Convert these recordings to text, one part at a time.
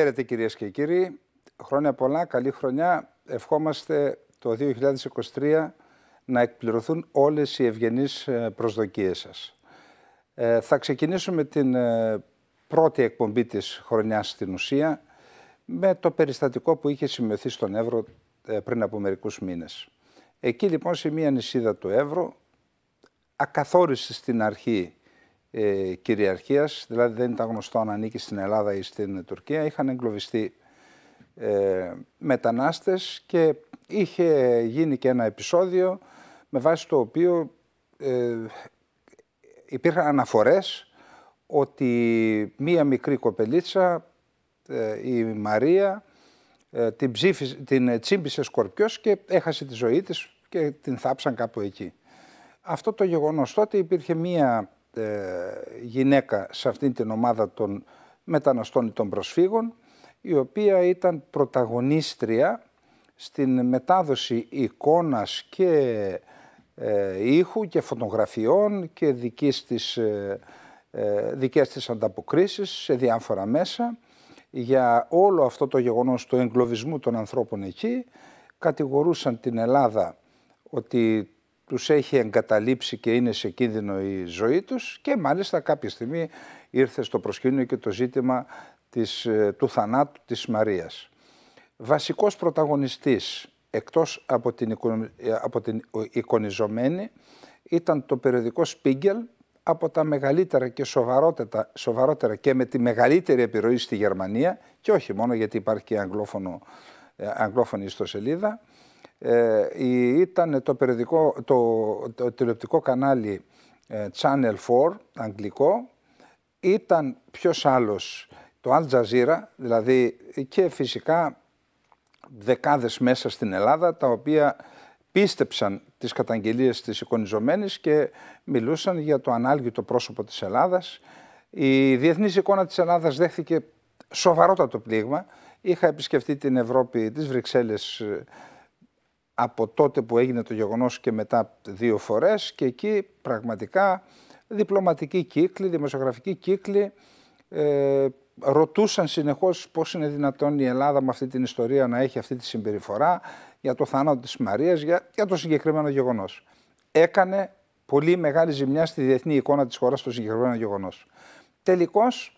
Χαίρετε κυρίες και κύριοι. Χρόνια πολλά, καλή χρονιά. Ευχόμαστε το 2023 να εκπληρωθούν όλες οι ευγενείς ε, προσδοκίες σας. Ε, θα ξεκινήσουμε την ε, πρώτη εκπομπή της χρονιάς στην ουσία με το περιστατικό που είχε σημειωθεί στον Εύρο πριν από μερικούς μήνες. Εκεί λοιπόν σε μία νησίδα του ευρώ, ακαθόρισε στην αρχή ε, κυριαρχίας, δηλαδή δεν ήταν γνωστό αν ανήκει στην Ελλάδα ή στην Τουρκία, είχαν εγκλωβιστεί ε, μετανάστες και είχε γίνει και ένα επεισόδιο με βάση το οποίο ε, υπήρχαν αναφορές ότι μία μικρή κοπελίτσα, ε, η Μαρία, την, την τσίμπησε σκορπιός και έχασε τη ζωή της και την θάψαν κάπου εκεί. Αυτό το γεγονός τότε υπήρχε μία ε, γυναίκα σε αυτήν την ομάδα των μεταναστών ή των προσφύγων, η οποία ήταν πρωταγωνίστρια στην μετάδοση εικόνας και ε, ήχου και φωτογραφιών και δικής της, ε, δικές της ανταποκρίσεις σε διάφορα μέσα για όλο αυτό το γεγονός του εγκλωβισμού των ανθρώπων εκεί. Κατηγορούσαν την Ελλάδα ότι τους έχει εγκαταλείψει και είναι σε κίνδυνο η ζωή τους και μάλιστα κάποια στιγμή ήρθε στο προσκήνιο και το ζήτημα της, ε, του θανάτου της Μαρίας. Βασικός πρωταγωνιστής, εκτός από την, ε, από την εικονιζομένη, ήταν το περιοδικό Spiegel από τα μεγαλύτερα και σοβαρότερα, σοβαρότερα και με τη μεγαλύτερη επιρροή στη Γερμανία και όχι μόνο γιατί υπάρχει και ε, αγγλόφωνη ιστοσελίδα ε, ήταν το, περιοδικό, το, το τηλεοπτικό κανάλι ε, Channel 4, αγγλικό, ήταν ποιος άλλος το Al Jazeera, δηλαδή και φυσικά δεκάδες μέσα στην Ελλάδα, τα οποία πίστεψαν τις καταγγελίες της εικονιζομένης και μιλούσαν για το ανάλγητο πρόσωπο της Ελλάδας. Η διεθνής εικόνα της Ελλάδας δέχθηκε σοβαρότατο πλήγμα. Είχα επισκεφτεί την Ευρώπη, τις Βρυξέλλες ε, από τότε που έγινε το γεγονός και μετά δύο φορές και εκεί πραγματικά διπλωματικοί κύκλοι, δημοσιογραφικοί κύκλοι ε, ρωτούσαν συνεχώς πώς είναι δυνατόν η Ελλάδα με αυτή την ιστορία να έχει αυτή τη συμπεριφορά για το θάνατο της Μαρίας, για, το συγκεκριμένο γεγονός. Έκανε πολύ μεγάλη ζημιά στη διεθνή εικόνα της χώρας το συγκεκριμένο γεγονός. Τελικώς,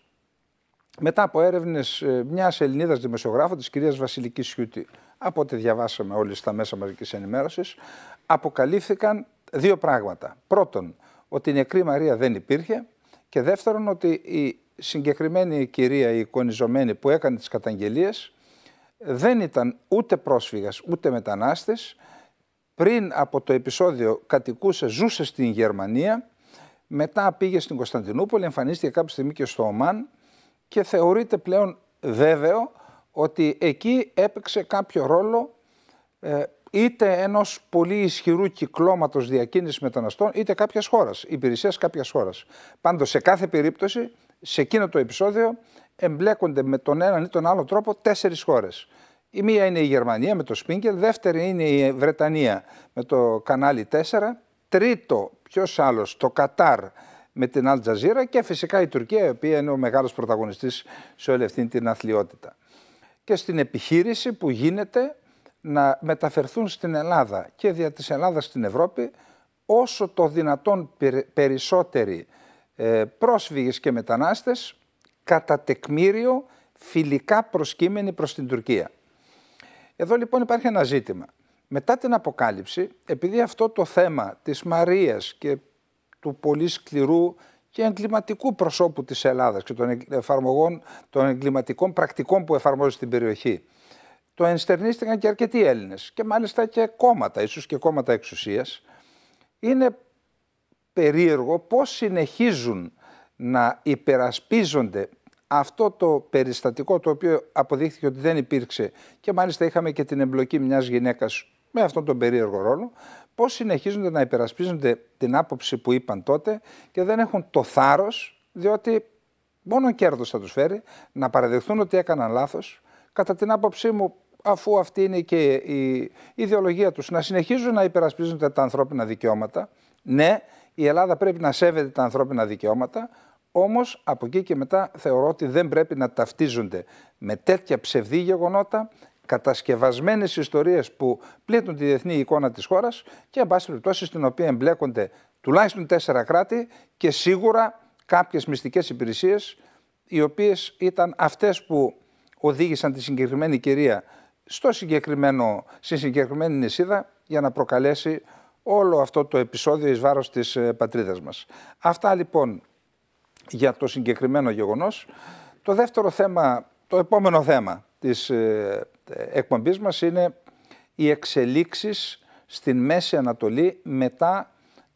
μετά από έρευνες ε, μιας Ελληνίδας δημοσιογράφου, της κυρίας Βασιλικής Σιούτη, από ό,τι διαβάσαμε όλοι στα μέσα μαζικής ενημέρωσης, αποκαλύφθηκαν δύο πράγματα. Πρώτον, ότι η νεκρή Μαρία δεν υπήρχε και δεύτερον ότι η συγκεκριμένη κυρία, η εικονιζομένη που έκανε τις καταγγελίες, δεν ήταν ούτε πρόσφυγας ούτε μετανάστης. Πριν από το επεισόδιο κατοικούσε, ζούσε στην Γερμανία, μετά πήγε στην Κωνσταντινούπολη, εμφανίστηκε κάποια στιγμή και στο Ομάν και θεωρείται πλέον βέβαιο ότι εκεί έπαιξε κάποιο ρόλο ε, είτε ενός πολύ ισχυρού κυκλώματος διακίνησης μεταναστών, είτε κάποιας χώρας, υπηρεσίας κάποιας χώρας. Πάντως σε κάθε περίπτωση, σε εκείνο το επεισόδιο, εμπλέκονται με τον έναν ή τον άλλο τρόπο τέσσερις χώρες. Η μία είναι η Γερμανία με το Σπίνκελ, δεύτερη είναι η Βρετανία με το κανάλι 4, τρίτο ποιος άλλος το Κατάρ με την Αλτζαζίρα και φυσικά η Τουρκία η οποία είναι ο μεγάλος πρωταγωνιστής σε όλη αυτή την αθλειότητα και στην επιχείρηση που γίνεται να μεταφερθούν στην Ελλάδα και δια της Ελλάδας στην Ευρώπη όσο το δυνατόν περισσότεροι ε, πρόσφυγες και μετανάστες κατά τεκμήριο φιλικά προσκύμενοι προς την Τουρκία. Εδώ λοιπόν υπάρχει ένα ζήτημα. Μετά την αποκάλυψη, επειδή αυτό το θέμα της Μαρίας και του πολύ σκληρού και εγκληματικού προσώπου της Ελλάδας και των, εφαρμογών, των εγκληματικών πρακτικών που εφαρμόζει στην περιοχή. Το ενστερνίστηκαν και αρκετοί Έλληνες και μάλιστα και κόμματα, ίσως και κόμματα εξουσίας. Είναι περίεργο πώς συνεχίζουν να υπερασπίζονται αυτό το περιστατικό το οποίο αποδείχθηκε ότι δεν υπήρξε και μάλιστα είχαμε και την εμπλοκή μιας γυναίκας με αυτόν τον περίεργο ρόλο, πώς συνεχίζονται να υπερασπίζονται την άποψη που είπαν τότε και δεν έχουν το θάρρος, διότι μόνο κέρδος θα τους φέρει, να παραδεχθούν ότι έκαναν λάθος. Κατά την άποψή μου, αφού αυτή είναι και η ιδεολογία τους, να συνεχίζουν να υπερασπίζονται τα ανθρώπινα δικαιώματα. Ναι, η Ελλάδα πρέπει να σέβεται τα ανθρώπινα δικαιώματα, Όμως από εκεί και μετά θεωρώ ότι δεν πρέπει να ταυτίζονται με τέτοια ψευδή γεγονότα κατασκευασμένες ιστορίες που πλήττουν τη διεθνή εικόνα της χώρας και εν πάση στην οποία εμπλέκονται τουλάχιστον τέσσερα κράτη και σίγουρα κάποιες μυστικές υπηρεσίες οι οποίες ήταν αυτές που οδήγησαν τη συγκεκριμένη κυρία στο συγκεκριμένο, στη συγκεκριμένη νησίδα για να προκαλέσει όλο αυτό το επεισόδιο εις βάρος της ε, πατρίδας μας. Αυτά λοιπόν για το συγκεκριμένο γεγονός. Το δεύτερο θέμα, το επόμενο θέμα της ε, εκπομπής μας είναι οι εξελίξεις στην Μέση Ανατολή μετά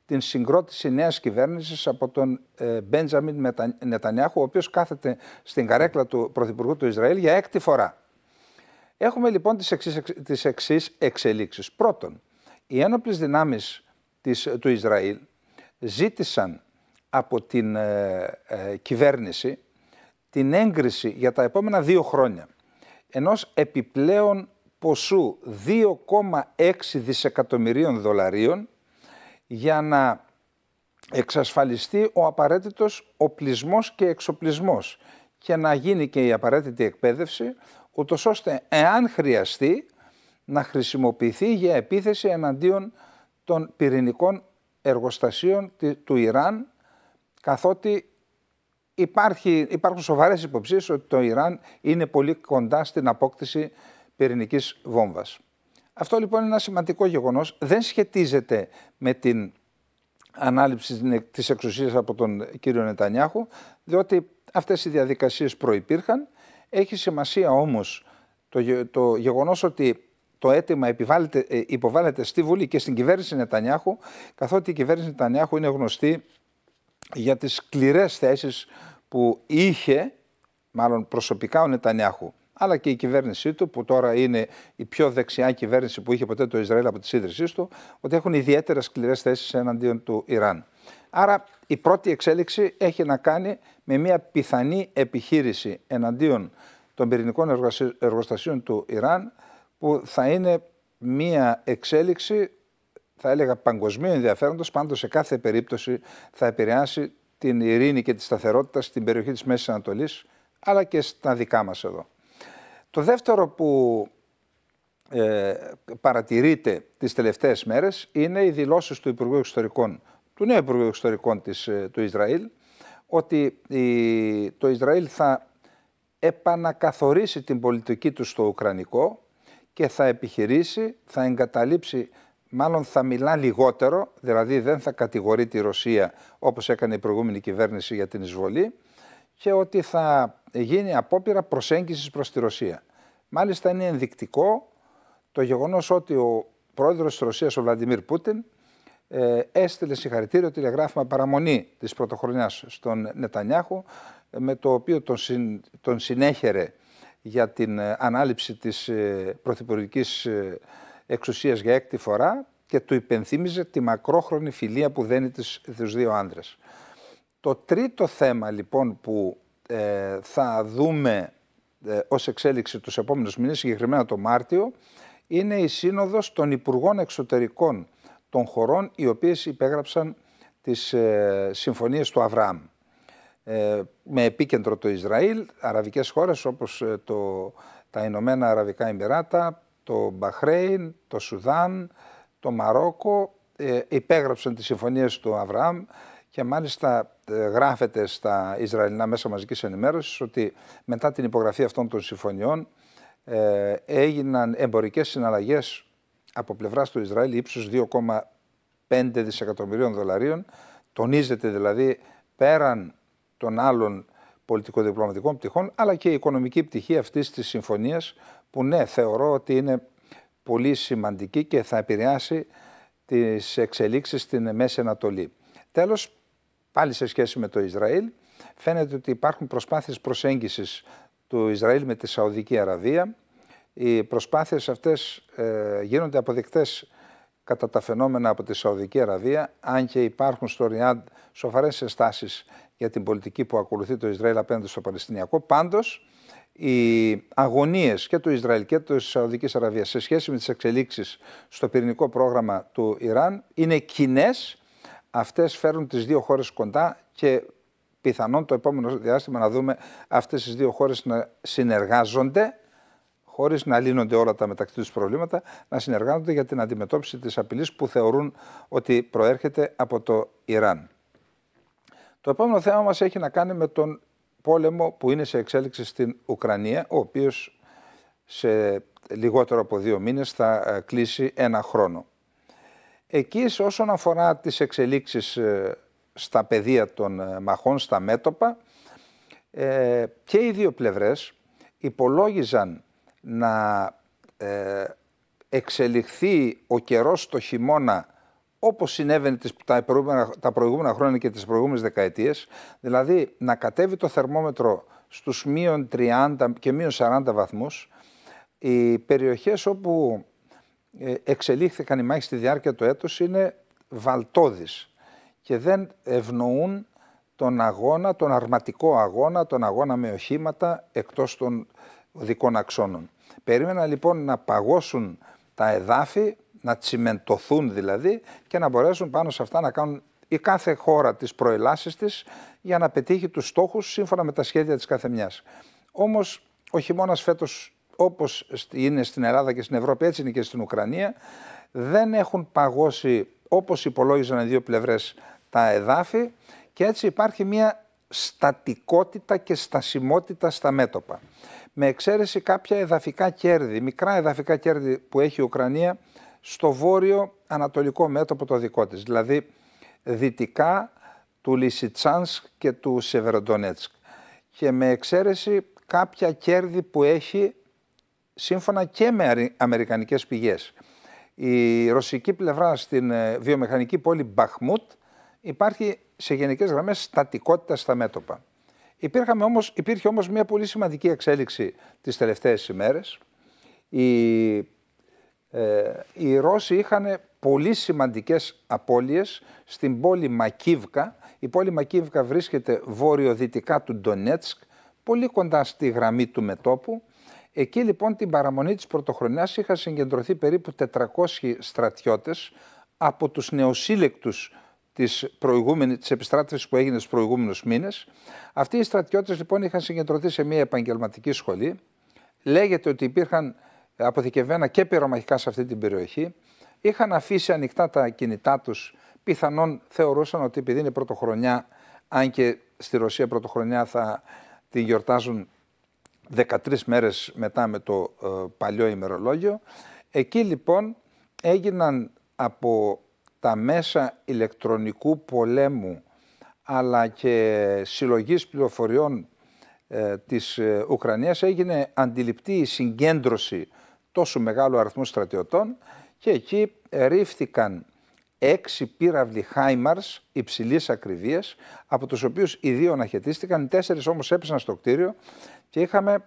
την συγκρότηση νέας κυβέρνησης από τον ε, Μπέντζαμιν Νετανιάχου, ο οποίος κάθεται στην καρέκλα του Πρωθυπουργού του Ισραήλ για έκτη φορά. Έχουμε λοιπόν τις εξής, τις εξελίξεις. Πρώτον, οι ένοπλες δυνάμεις του Ισραήλ ζήτησαν από την ε, ε, κυβέρνηση την έγκριση για τα επόμενα δύο χρόνια ενός επιπλέον ποσού 2,6 δισεκατομμυρίων δολαρίων για να εξασφαλιστεί ο απαραίτητος οπλισμός και εξοπλισμός και να γίνει και η απαραίτητη εκπαίδευση, ούτως ώστε εάν χρειαστεί να χρησιμοποιηθεί για επίθεση εναντίον των πυρηνικών εργοστασίων του Ιράν, καθότι Υπάρχει, υπάρχουν σοβαρές υποψίες ότι το Ιράν είναι πολύ κοντά στην απόκτηση πυρηνικής βόμβας. Αυτό λοιπόν είναι ένα σημαντικό γεγονός. Δεν σχετίζεται με την ανάληψη της εξουσίας από τον κύριο Νετανιάχου, διότι αυτές οι διαδικασίες προϋπήρχαν. Έχει σημασία όμως το, το γεγονός ότι το αίτημα ε, υποβάλλεται στη Βουλή και στην κυβέρνηση Νετανιάχου, καθότι η κυβέρνηση Νετανιάχου είναι γνωστή για τις σκληρές θέσεις που είχε, μάλλον προσωπικά ο Νετανιάχου, αλλά και η κυβέρνησή του, που τώρα είναι η πιο δεξιά κυβέρνηση που είχε ποτέ το Ισραήλ από τη σύνδεσή του, ότι έχουν ιδιαίτερα σκληρές θέσεις εναντίον του Ιράν. Άρα η πρώτη εξέλιξη έχει να κάνει με μια πιθανή επιχείρηση εναντίον των πυρηνικών εργοστασίων του Ιράν, που θα είναι μια εξέλιξη θα έλεγα παγκοσμίου ενδιαφέροντος, πάντως σε κάθε περίπτωση θα επηρεάσει την ειρήνη και τη σταθερότητα στην περιοχή της Μέσης Ανατολής, αλλά και στα δικά μας εδώ. Το δεύτερο που ε, παρατηρείται τις τελευταίες μέρες είναι οι δηλώσεις του Υπουργού Εξωτερικών, του νέου Υπουργού Εξωτερικών της, ε, του Ισραήλ, ότι το Ισραήλ θα επανακαθορίσει την πολιτική του στο Ουκρανικό και θα επιχειρήσει, θα εγκαταλείψει μάλλον θα μιλά λιγότερο, δηλαδή δεν θα κατηγορεί τη Ρωσία όπως έκανε η προηγούμενη κυβέρνηση για την εισβολή και ότι θα γίνει απόπειρα προσέγγισης προς τη Ρωσία. Μάλιστα είναι ενδεικτικό το γεγονός ότι ο πρόεδρος της Ρωσίας, ο Βλαντιμίρ Πούτιν, ε, έστειλε συγχαρητήριο τηλεγράφημα παραμονή της πρωτοχρονιάς στον Νετανιάχου, με το οποίο τον, συν, συνέχερε για την ε, ανάληψη της ε, πρωθυπουργικής ε, εξουσίας για έκτη φορά και του υπενθύμιζε τη μακρόχρονη φιλία που δένει τις, τους δύο άντρες. Το τρίτο θέμα λοιπόν που ε, θα δούμε ε, ως εξέλιξη τους επόμενους μήνες, συγκεκριμένα το Μάρτιο, είναι η σύνοδος των Υπουργών Εξωτερικών των χωρών οι οποίες υπέγραψαν τις ε, συμφωνίες του Αβραάμ. Ε, με επίκεντρο το Ισραήλ, αραβικές χώρες όπως ε, τα Ηνωμένα Αραβικά Εμμυράτα, το Μπαχρέιν, το Σουδάν, το Μαρόκο ε, υπέγραψαν τις συμφωνίες του Αβραάμ και μάλιστα ε, γράφεται στα Ισραηλινά μέσα μαζικής ενημέρωσης ότι μετά την υπογραφή αυτών των συμφωνιών ε, έγιναν εμπορικές συναλλαγές από πλευράς του Ισραήλ ύψους 2,5 δισεκατομμυρίων δολαρίων. Τονίζεται δηλαδή πέραν των άλλων πολιτικο-διπλωματικών πτυχών αλλά και η οικονομική πτυχή αυτής της συμφωνίας που ναι, θεωρώ ότι είναι πολύ σημαντική και θα επηρεάσει τις εξελίξεις στην Μέση Ανατολή. Τέλος, πάλι σε σχέση με το Ισραήλ, φαίνεται ότι υπάρχουν προσπάθειες προσέγγισης του Ισραήλ με τη Σαουδική Αραβία. Οι προσπάθειες αυτές ε, γίνονται αποδεκτές κατά τα φαινόμενα από τη Σαουδική Αραβία, αν και υπάρχουν στο Ριάντ σοβαρές για την πολιτική που ακολουθεί το Ισραήλ απέναντι στο Παλαιστινιακό. Πάντως, οι αγωνίες και του Ισραήλ και της Σαουδικής Αραβίας σε σχέση με τις εξελίξεις στο πυρηνικό πρόγραμμα του Ιράν είναι κοινές. Αυτές φέρουν τις δύο χώρες κοντά και πιθανόν το επόμενο διάστημα να δούμε αυτές τις δύο χώρες να συνεργάζονται χωρίς να λύνονται όλα τα μεταξύ τους προβλήματα, να συνεργάζονται για την αντιμετώπιση της απειλής που θεωρούν ότι προέρχεται από το Ιράν. Το επόμενο θέμα μας έχει να κάνει με τον πόλεμο που είναι σε εξέλιξη στην Ουκρανία, ο οποίος σε λιγότερο από δύο μήνες θα ε, κλείσει ένα χρόνο. Εκεί όσον αφορά τις εξελίξεις ε, στα πεδία των ε, μαχών, στα μέτωπα, και οι δύο πλευρές υπολόγιζαν να εξελιχθεί ο καιρός το χειμώνα όπως συνέβαινε τα προηγούμενα, τα προηγούμενα χρόνια και τις προηγούμενες δεκαετίες, δηλαδή να κατέβει το θερμόμετρο στους μείον 30 και μείον 40 βαθμούς, οι περιοχές όπου ε, εξελίχθηκαν οι μάχες στη διάρκεια του έτους είναι βαλτόδεις και δεν ευνοούν τον αγώνα, τον αρματικό αγώνα, τον αγώνα με οχήματα εκτός των οδικών αξώνων. Περίμενα λοιπόν να παγώσουν τα εδάφη να τσιμεντωθούν δηλαδή και να μπορέσουν πάνω σε αυτά να κάνουν η κάθε χώρα τις προελάσεις της για να πετύχει τους στόχους σύμφωνα με τα σχέδια της καθεμιάς. Όμως ο χειμώνας φέτος όπως είναι στην Ελλάδα και στην Ευρώπη έτσι είναι και στην Ουκρανία δεν έχουν παγώσει όπως υπολόγιζαν οι δύο πλευρές τα εδάφη και έτσι υπάρχει μια στατικότητα και στασιμότητα στα μέτωπα. Με εξαίρεση κάποια εδαφικά κέρδη, μικρά εδαφικά κέρδη που έχει η Ουκρανία στο βόρειο ανατολικό μέτωπο το δικό της, δηλαδή δυτικά του Λισιτσάνσκ και του Σεβεροντονέτσκ και με εξαίρεση κάποια κέρδη που έχει σύμφωνα και με αμερικανικές πηγές. Η ρωσική πλευρά στην ε, βιομηχανική πόλη Μπαχμούτ υπάρχει σε γενικές γραμμές στατικότητα στα μέτωπα. Υπήρχαμε όμως, υπήρχε όμως μια πολύ σημαντική εξέλιξη τις τελευταίες ημέρες. Η ε, οι Ρώσοι είχαν πολύ σημαντικές απώλειες στην πόλη Μακίβκα. Η πόλη Μακίβκα βρίσκεται βορειοδυτικά του Ντονέτσκ, πολύ κοντά στη γραμμή του μετόπου. Εκεί λοιπόν την παραμονή της πρωτοχρονιάς είχαν συγκεντρωθεί περίπου 400 στρατιώτες από τους νεοσύλλεκτους της, της που έγινε στους προηγούμενους μήνες. Αυτοί οι στρατιώτες λοιπόν είχαν συγκεντρωθεί σε μια επαγγελματική σχολή. Λέγεται ότι υπήρχαν αποθηκευμένα και πυρομαχικά σε αυτή την περιοχή. Είχαν αφήσει ανοιχτά τα κινητά τους, πιθανόν θεωρούσαν ότι επειδή είναι πρωτοχρονιά, αν και στη Ρωσία πρωτοχρονιά θα την γιορτάζουν 13 μέρες μετά με το ε, παλιό ημερολόγιο. Εκεί λοιπόν έγιναν από τα μέσα ηλεκτρονικού πολέμου αλλά και συλλογής πληροφοριών ε, της ε, Ουκρανίας έγινε αντιληπτή η συγκέντρωση τόσο μεγάλο αριθμό στρατιωτών και εκεί ρίφθηκαν έξι πύραυλοι Χάιμαρς υψηλής ακριβίας, από τους οποίους οι δύο αναχαιτίστηκαν, οι τέσσερις όμως έπεσαν στο κτίριο και είχαμε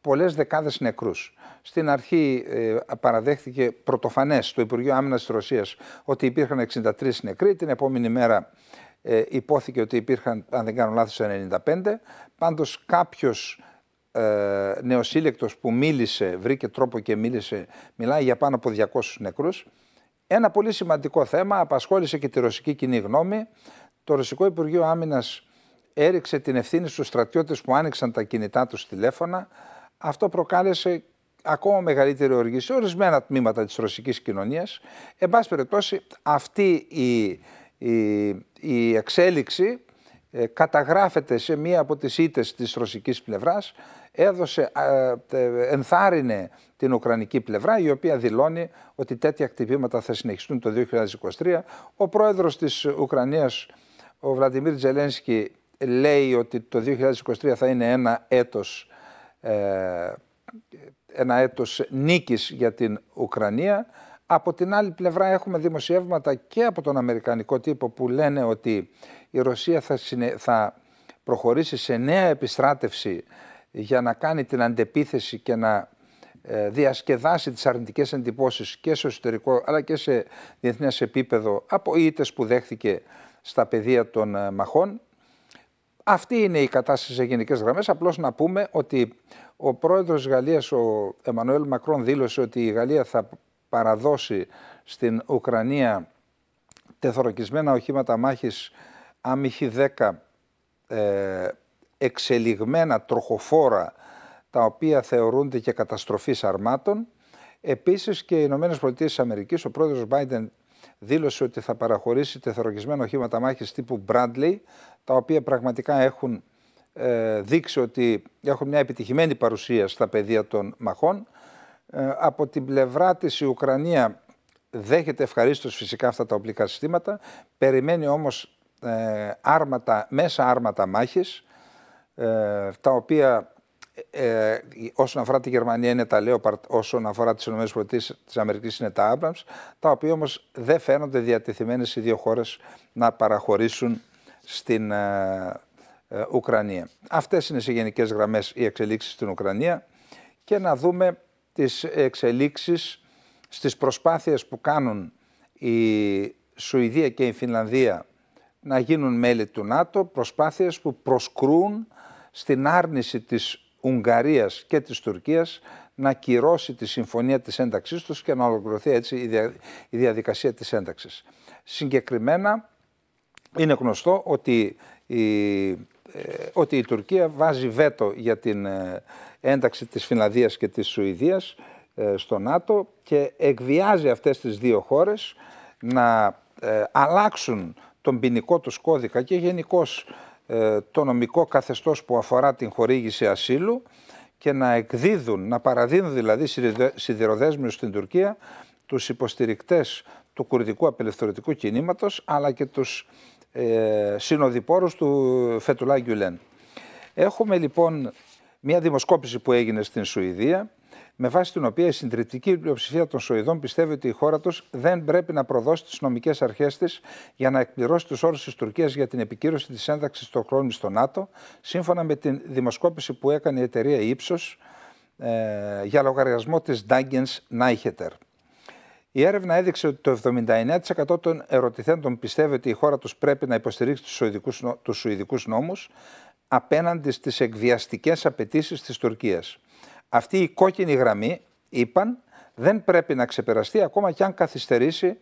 πολλές δεκάδες νεκρούς. Στην αρχή ε, παραδέχθηκε πρωτοφανές το Υπουργείο Άμυνας της Ρωσίας ότι υπήρχαν 63 νεκροί, την επόμενη μέρα ε, υπόθηκε ότι υπήρχαν, αν δεν κάνω λάθος, 95. Πάντως κάποιος ε, νεοσύλλεκτος που μίλησε, βρήκε τρόπο και μίλησε, μιλάει για πάνω από 200 νεκρούς. Ένα πολύ σημαντικό θέμα, απασχόλησε και τη ρωσική κοινή γνώμη. Το Ρωσικό Υπουργείο Άμυνας έριξε την ευθύνη στους στρατιώτες που άνοιξαν τα κινητά τους τηλέφωνα. Αυτό προκάλεσε ακόμα μεγαλύτερη οργή σε ορισμένα τμήματα της ρωσικής κοινωνίας. Εν πάση περιπτώσει, αυτή η, η, εξέλιξη ε, καταγράφεται σε μία από τις ήτες της ρωσικής πλευράς έδωσε, ενθάρρυνε την Ουκρανική πλευρά, η οποία δηλώνει ότι τέτοια κτυπήματα θα συνεχιστούν το 2023. Ο πρόεδρος της Ουκρανίας, ο Βλαντιμίρ Τζελένσκι, λέει ότι το 2023 θα είναι ένα έτος, ε, ένα έτος νίκης για την Ουκρανία. Από την άλλη πλευρά έχουμε δημοσιεύματα και από τον Αμερικανικό τύπο που λένε ότι η Ρωσία θα, θα προχωρήσει σε νέα επιστράτευση για να κάνει την αντεπίθεση και να ε, διασκεδάσει τις αρνητικές εντυπώσεις και σε εσωτερικό αλλά και σε διεθνές επίπεδο από ήττες που δέχθηκε στα πεδία των ε, μαχών. Αυτή είναι η κατάσταση σε γενικές γραμμές. Απλώς να πούμε ότι ο πρόεδρος της Γαλλίας, ο Εμμανουέλ Μακρόν, δήλωσε ότι η Γαλλία θα παραδώσει στην Ουκρανία τεθωρακισμένα οχήματα μάχης άμυχη 10 εξελιγμένα τροχοφόρα τα οποία θεωρούνται και καταστροφής αρμάτων. Επίσης και οι Ηνωμένες Πολιτείες της Αμερικής, ο πρόεδρος Biden δήλωσε ότι θα παραχωρήσει τεθερογισμένα οχήματα μάχης τύπου Bradley, τα οποία πραγματικά έχουν ε, δείξει ότι έχουν μια επιτυχημένη παρουσία στα πεδία των μαχών. Ε, από την πλευρά της η Ουκρανία δέχεται ευχαρίστως φυσικά αυτά τα οπλικά συστήματα, περιμένει όμως ε, άρματα, μέσα άρματα μάχης, ε, τα οποία ε, ε, όσον αφορά τη Γερμανία είναι τα Leopard, όσον αφορά τις ΗΠΑ της Αμερικής είναι τα Abrams, τα οποία όμως δεν φαίνονται διατεθειμένες οι δύο χώρες να παραχωρήσουν στην ε, Ουκρανία. Αυτές είναι σε γενικές γραμμές οι εξελίξεις στην Ουκρανία και να δούμε τις εξελίξεις στις προσπάθειες που κάνουν η Σουηδία και η Φινλανδία να γίνουν μέλη του ΝΑΤΟ, προσπάθειες που προσκρούν στην άρνηση της Ουγγαρίας και της Τουρκίας να κυρώσει τη συμφωνία της ένταξής τους και να ολοκληρωθεί έτσι η διαδικασία της ένταξης. Συγκεκριμένα είναι γνωστό ότι η, ε, ότι η Τουρκία βάζει βέτο για την ε, ένταξη της Φινλανδίας και της Σουηδίας ε, στο ΝΑΤΟ και εκβιάζει αυτές τις δύο χώρες να αλλάξουν τον ποινικό τους κώδικα και γενικώς ε, το νομικό καθεστώς που αφορά την χορήγηση ασύλου και να εκδίδουν, να παραδίνουν δηλαδή σιδηροδέσμιους στην Τουρκία τους υποστηρικτές του κουρδικού απελευθερωτικού κινήματος αλλά και τους ε, συνοδοιπόρους του Φετουλά Γκιουλέν. Έχουμε λοιπόν μια δημοσκόπηση που έγινε στην Σουηδία με βάση την οποία η συντριπτική πλειοψηφία των Σουηδών πιστεύει ότι η χώρα τους δεν πρέπει να προδώσει τις νομικές αρχές της για να εκπληρώσει τους όρους της Τουρκίας για την επικύρωση της ένταξης των χρόνων στο ΝΑΤΟ, σύμφωνα με την δημοσκόπηση που έκανε η εταιρεία Ήψο ε, για λογαριασμό της Dagens Νάιχετερ. Η έρευνα έδειξε ότι το 79% των ερωτηθέντων πιστεύει ότι η χώρα τους πρέπει να υποστηρίξει τους σουηδικούς, νόμους απέναντι στις εκβιαστικές απαιτήσεις της Τουρκίας αυτή η κόκκινη γραμμή, είπαν, δεν πρέπει να ξεπεραστεί ακόμα και αν καθυστερήσει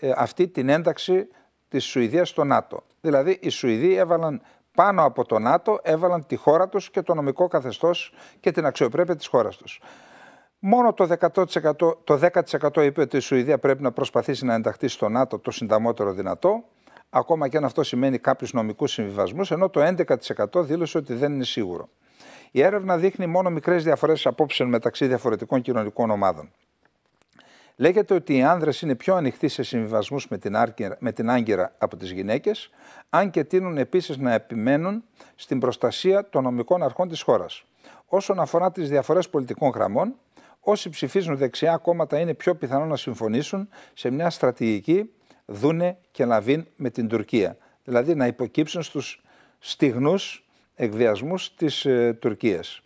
ε, αυτή την ένταξη της Σουηδίας στο ΝΑΤΟ. Δηλαδή οι Σουηδοί έβαλαν πάνω από το ΝΑΤΟ, έβαλαν τη χώρα τους και το νομικό καθεστώς και την αξιοπρέπεια της χώρας τους. Μόνο το 10%, το 10 είπε ότι η Σουηδία πρέπει να προσπαθήσει να ενταχθεί στο ΝΑΤΟ το συνταμότερο δυνατό, ακόμα και αν αυτό σημαίνει κάποιους νομικούς συμβιβασμούς, ενώ το 11% δήλωσε ότι δεν είναι σίγουρο. Η έρευνα δείχνει μόνο μικρές διαφορές απόψεων μεταξύ διαφορετικών κοινωνικών ομάδων. Λέγεται ότι οι άνδρες είναι πιο ανοιχτοί σε συμβιβασμούς με την, με την άγκυρα από τις γυναίκες, αν και τείνουν επίσης να επιμένουν στην προστασία των νομικών αρχών της χώρας. Όσον αφορά τις διαφορές πολιτικών γραμμών, όσοι ψηφίζουν δεξιά κόμματα είναι πιο πιθανό να συμφωνήσουν σε μια στρατηγική Δούνε και λαβήν με την Τουρκία. Δηλαδή να υποκύψουν στους στιγνούς εκβιασμούς της ε, Τουρκίας.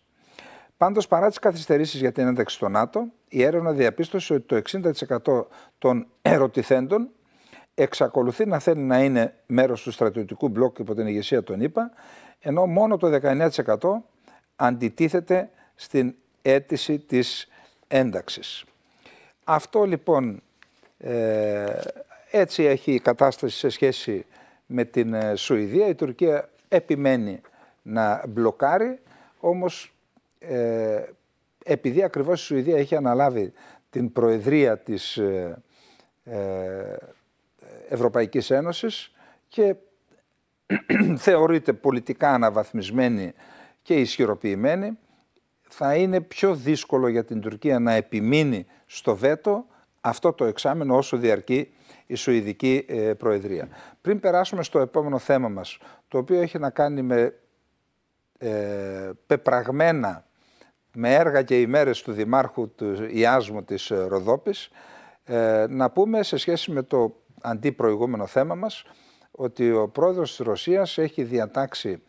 Πάντως, παρά τις καθυστερήσεις για την ένταξη στο ΝΑΤΟ, η έρευνα διαπίστωσε ότι το 60% των ερωτηθέντων εξακολουθεί να θέλει να είναι μέρος του στρατιωτικού μπλοκ υπό την ηγεσία των ΗΠΑ, ενώ μόνο το 19% αντιτίθεται στην αίτηση της ένταξης. Αυτό λοιπόν ε, έτσι έχει η κατάσταση σε σχέση με την ε, Σουηδία. Η Τουρκία επιμένει να μπλοκάρει, όμως ε, επειδή ακριβώς η Σουηδία έχει αναλάβει την προεδρία της ε, ε Ευρωπαϊκής Ένωσης και θεωρείται πολιτικά αναβαθμισμένη και ισχυροποιημένη, θα είναι πιο δύσκολο για την Τουρκία να επιμείνει στο βέτο αυτό το εξάμενο όσο διαρκεί η Σουηδική ε, Προεδρία. Πριν περάσουμε στο επόμενο θέμα μας, το οποίο έχει να κάνει με ε, πεπραγμένα με έργα και ημέρες του Δημάρχου του Ιάσμου της ε, Ροδόπης, ε, να πούμε σε σχέση με το αντίπροηγούμενο θέμα μας, ότι ο πρόεδρος της Ρωσίας έχει διατάξει,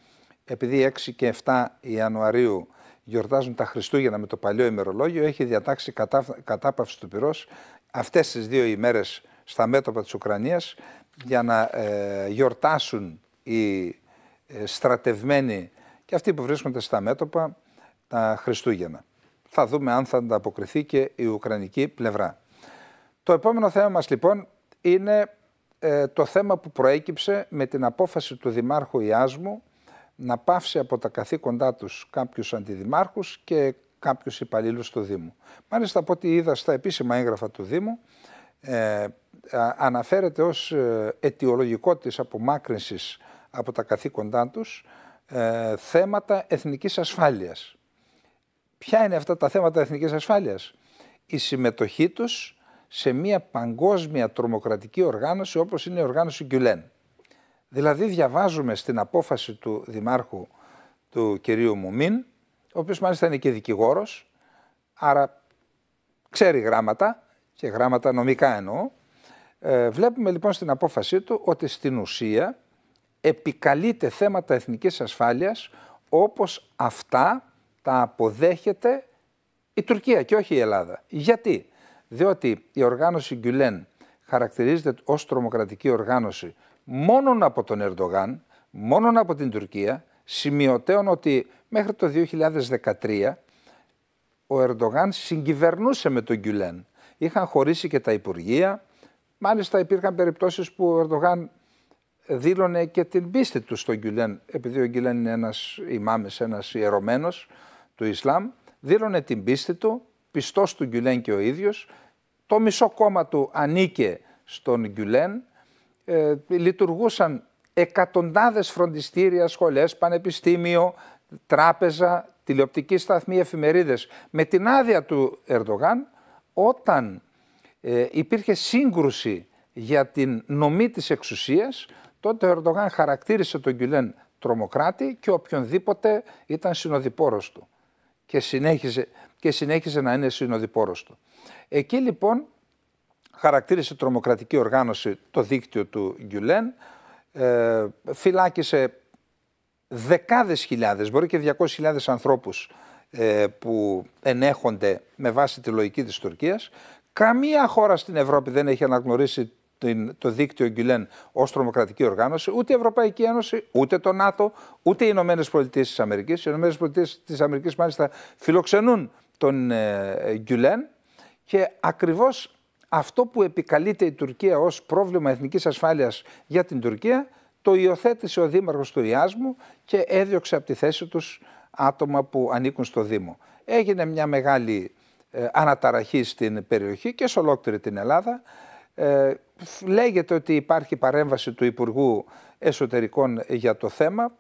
επειδή 6 και 7 Ιανουαρίου γιορτάζουν τα Χριστούγεννα με το παλιό ημερολόγιο, έχει διατάξει κατάπαυση του πυρός αυτές τις δύο ημέρες στα μέτωπα της Ουκρανίας για να ε, γιορτάσουν οι στρατευμένοι και αυτοί που βρίσκονται στα μέτωπα τα Χριστούγεννα. Θα δούμε αν θα ανταποκριθεί και η Ουκρανική πλευρά. Το επόμενο θέμα μας λοιπόν είναι ε, το θέμα που προέκυψε με την απόφαση του Δημάρχου Ιάσμου να πάυσει από τα καθήκοντά τους κάποιους αντιδημάρχους και κάποιους υπαλλήλους του Δήμου. Μάλιστα από ό,τι είδα στα επίσημα έγγραφα του Δήμου ε, αναφέρεται ως ε, αιτιολογικό της απομάκρυνσης από τα καθήκοντά τους ε, θέματα εθνικής ασφάλειας. Ποια είναι αυτά τα θέματα εθνικής ασφάλειας? Η συμμετοχή τους σε μια παγκόσμια τρομοκρατική οργάνωση όπως είναι η οργάνωση Γκουλέν. Δηλαδή διαβάζουμε στην απόφαση του Δημάρχου του κυρίου Μουμίν, ο οποίος μάλιστα είναι και δικηγόρος, άρα ξέρει γράμματα και γράμματα νομικά εννοώ. Ε, βλέπουμε λοιπόν στην απόφασή του ότι στην ουσία επικαλείται θέματα εθνικής ασφάλειας όπως αυτά τα αποδέχεται η Τουρκία και όχι η Ελλάδα. Γιατί? Διότι η οργάνωση Γκουλέν χαρακτηρίζεται ως τρομοκρατική οργάνωση μόνον από τον Ερντογάν, μόνον από την Τουρκία, σημειωτέων ότι μέχρι το 2013 ο Ερντογάν συγκυβερνούσε με τον Γκουλέν. Είχαν χωρίσει και τα Υπουργεία, μάλιστα υπήρχαν περιπτώσεις που ο Ερντογάν δήλωνε και την πίστη του στον Γκυλέν, επειδή ο Γκυλέν είναι ένας ημάμις, ένας ιερωμένος του Ισλάμ, δήλωνε την πίστη του, πιστός του Γκυλέν και ο ίδιος, το μισό κόμμα του ανήκε στον Γκυλέν, ε, λειτουργούσαν εκατοντάδες φροντιστήρια, σχολές, πανεπιστήμιο, τράπεζα, τηλεοπτική σταθμή, εφημερίδες. Με την άδεια του Ερντογάν, όταν ε, υπήρχε σύγκρουση για την νομή της εξουσίας, τότε ο Ερντογάν χαρακτήρισε τον Γκιουλέν τρομοκράτη και οποιονδήποτε ήταν συνοδοιπόρος του και συνέχιζε, και συνέχιζε να είναι συνοδοιπόρος του. Εκεί λοιπόν χαρακτήρισε τρομοκρατική οργάνωση το δίκτυο του Γκιουλέν, ε, φυλάκισε δεκάδες χιλιάδες, μπορεί και 200.000 ανθρώπους ε, που ενέχονται με βάση τη λογική της Τουρκίας. Καμία χώρα στην Ευρώπη δεν έχει αναγνωρίσει το δίκτυο Γκυλέν ως τρομοκρατική οργάνωση, ούτε η Ευρωπαϊκή Ένωση, ούτε το ΝΑΤΟ, ούτε οι Ηνωμένες Πολιτείες της Αμερικής. Οι Ηνωμένες Πολιτείες της Αμερικής, μάλιστα, φιλοξενούν τον Γκυλέν ε, και ακριβώς αυτό που επικαλείται η Τουρκία ως πρόβλημα εθνικής ασφάλειας για την Τουρκία, το υιοθέτησε ο Δήμαρχος του Ιάσμου και έδιωξε από τη θέση τους άτομα που ανήκουν στο Δήμο. Έγινε μια μεγάλη ε, αναταραχή στην περιοχή και σε ολόκληρη την Ελλάδα. Ε, Λέγεται ότι υπάρχει παρέμβαση του Υπουργού Εσωτερικών για το θέμα.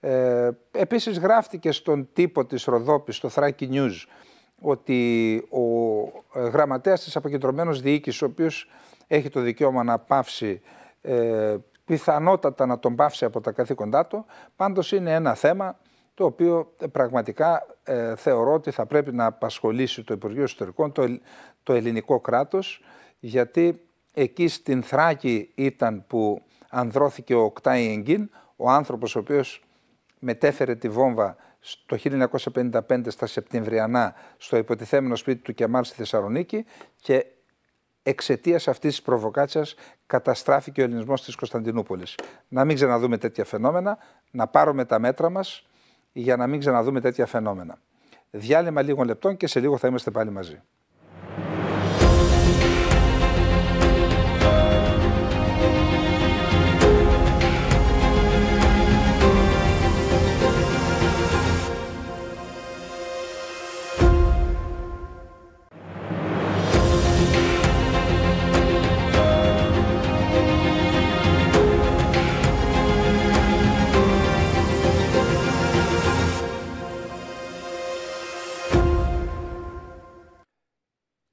Ε, επίσης γράφτηκε στον τύπο της Ροδόπης, στο Thraki News, ότι ο ε, γραμματέας της αποκεντρωμένος διοίκησης, ο οποίος έχει το δικαίωμα να πάυσει, ε, πιθανότατα να τον πάυσει από τα καθήκοντά του, πάντως είναι ένα θέμα το οποίο ε, πραγματικά ε, θεωρώ ότι θα πρέπει να απασχολήσει το Υπουργείο Εσωτερικών, το, το ελληνικό κράτος, γιατί Εκεί στην Θράκη ήταν που ανδρώθηκε ο Κτάι Εγκίν, ο άνθρωπος ο οποίος μετέφερε τη βόμβα το 1955 στα Σεπτεμβριανά στο υποτιθέμενο σπίτι του Κεμάλ στη Θεσσαλονίκη και εξαιτίας αυτής της προβοκάτσιας καταστράφηκε ο ελληνισμός της Κωνσταντινούπολης. Να μην ξαναδούμε τέτοια φαινόμενα, να πάρουμε τα μέτρα μας για να μην ξαναδούμε τέτοια φαινόμενα. Διάλειμμα λίγων λεπτών και σε λίγο θα είμαστε πάλι μαζί.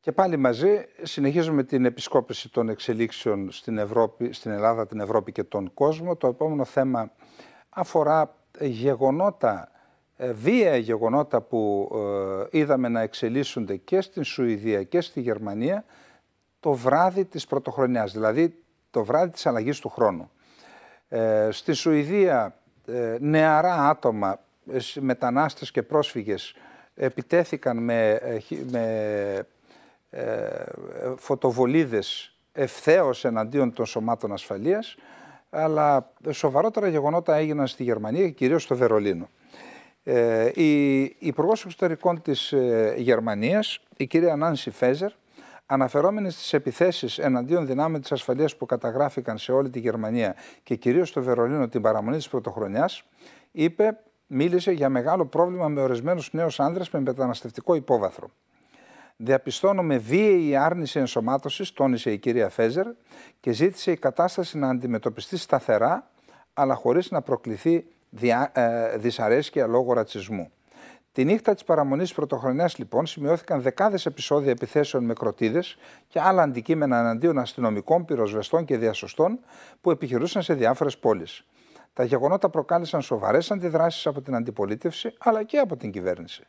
Και πάλι μαζί συνεχίζουμε την επισκόπηση των εξελίξεων στην, Ευρώπη, στην Ελλάδα, την Ευρώπη και τον κόσμο. Το επόμενο θέμα αφορά γεγονότα, ε, βία γεγονότα που ε, είδαμε να εξελίσσονται και στην Σουηδία και στη Γερμανία το βράδυ της πρωτοχρονιάς, δηλαδή το βράδυ της αλλαγής του χρόνου. Ε, στη Σουηδία νεαρά άτομα, μετανάστες και πρόσφυγες επιτέθηκαν με φωτοβολίδες ευθέως εναντίον των σωμάτων ασφαλείας, αλλά σοβαρότερα γεγονότα έγιναν στη Γερμανία, και κυρίως στο Βερολίνο. Ε, η Υπουργός Εξωτερικών της ε, Γερμανίας, η κυρία Νάνση Φέζερ, αναφερόμενη στις επιθέσεις εναντίον δυνάμεων της ασφαλείας που καταγράφηκαν σε όλη τη Γερμανία και κυρίως στο Βερολίνο την παραμονή της πρωτοχρονιάς, είπε, μίλησε για μεγάλο πρόβλημα με ορισμένους νέους άνδρες με μεταναστευτικό υπόβαθρο. Διαπιστώνουμε βίαιη άρνηση ενσωμάτωσης, τόνισε η κυρία Φέζερ και ζήτησε η κατάσταση να αντιμετωπιστεί σταθερά, αλλά χωρίς να προκληθεί δια, ε, δυσαρέσκεια λόγω ρατσισμού. Τη νύχτα της παραμονής πρωτοχρονιάς, λοιπόν, σημειώθηκαν δεκάδες επεισόδια επιθέσεων με κροτίδες και άλλα αντικείμενα εναντίον αστυνομικών, πυροσβεστών και διασωστών που επιχειρούσαν σε διάφορες πόλεις. Τα γεγονότα προκάλεσαν σοβαρές αντιδράσεις από την αντιπολίτευση αλλά και από την κυβέρνηση.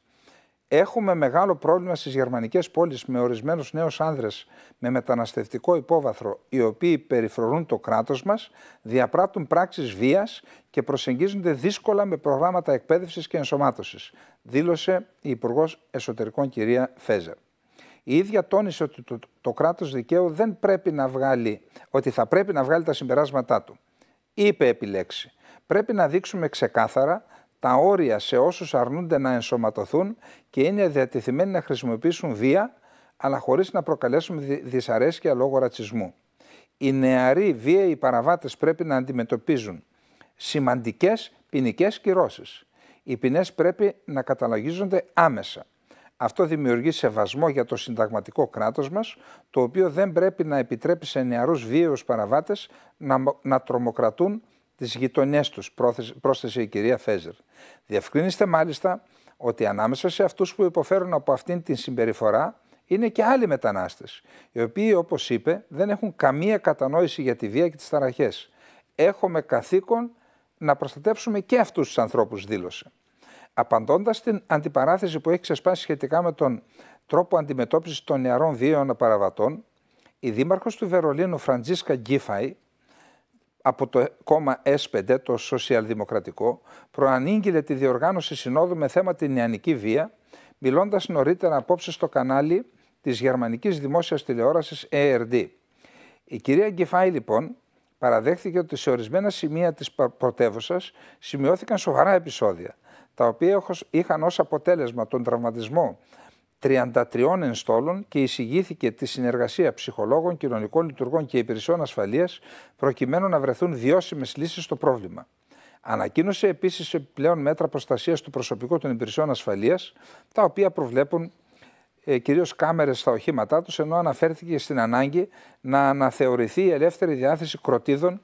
Έχουμε μεγάλο πρόβλημα στις γερμανικές πόλεις με ορισμένους νέους άνδρες με μεταναστευτικό υπόβαθρο, οι οποίοι περιφρονούν το κράτος μας, διαπράττουν πράξεις βίας και προσεγγίζονται δύσκολα με προγράμματα εκπαίδευσης και ενσωμάτωσης, δήλωσε η Υπουργός Εσωτερικών κυρία Φέζερ. Η ίδια τόνισε ότι το, το κράτος δικαίου δεν πρέπει να βγάλει, ότι θα πρέπει να βγάλει τα συμπεράσματά του. Είπε επιλέξει. Πρέπει να δείξουμε ξεκάθαρα τα όρια σε όσους αρνούνται να ενσωματωθούν και είναι διατεθειμένοι να χρησιμοποιήσουν βία, αλλά χωρίς να προκαλέσουν δυσαρέσκεια λόγω ρατσισμού. Οι νεαροί βίαιοι παραβάτες πρέπει να αντιμετωπίζουν σημαντικές ποινικές κυρώσεις. Οι ποινές πρέπει να καταλογίζονται άμεσα. Αυτό δημιουργεί σεβασμό για το συνταγματικό κράτος μας, το οποίο δεν πρέπει να επιτρέπει σε νεαρούς βίαιους παραβάτες να, να τρομοκρατούν τις γειτονέ του, πρόσθεσε η κυρία Φέζερ. Διευκρίνησε μάλιστα ότι ανάμεσα σε αυτούς που υποφέρουν από αυτήν την συμπεριφορά είναι και άλλοι μετανάστες, οι οποίοι, όπως είπε, δεν έχουν καμία κατανόηση για τη βία και τις ταραχέ. Έχουμε καθήκον να προστατεύσουμε και αυτούς τους ανθρώπους, δήλωσε. Απαντώντας την αντιπαράθεση που έχει ξεσπάσει σχετικά με τον τρόπο αντιμετώπισης των νεαρών βίαιων παραβατών, η δήμαρχος του Βερολίνου Φραντζίσκα Γκίφαϊ από το κόμμα S5, το Σοσιαλδημοκρατικό, προανήγγειλε τη διοργάνωση συνόδου με θέμα την νεανική βία, μιλώντας νωρίτερα απόψε στο κανάλι της γερμανικής δημόσιας τηλεόρασης ERD. Η κυρία Γκεφάη, λοιπόν, παραδέχθηκε ότι σε ορισμένα σημεία της πρωτεύουσας σημειώθηκαν σοβαρά επεισόδια, τα οποία είχαν ως αποτέλεσμα τον τραυματισμό 33 ενστόλων και εισηγήθηκε τη συνεργασία ψυχολόγων, κοινωνικών λειτουργών και υπηρεσιών ασφαλείας προκειμένου να βρεθούν βιώσιμες λύσεις στο πρόβλημα. Ανακοίνωσε επίσης επιπλέον μέτρα προστασίας του προσωπικού των υπηρεσιών ασφαλείας, τα οποία προβλέπουν ε, κυρίως κάμερες στα οχήματά τους, ενώ αναφέρθηκε στην ανάγκη να αναθεωρηθεί η ελεύθερη διάθεση κροτίδων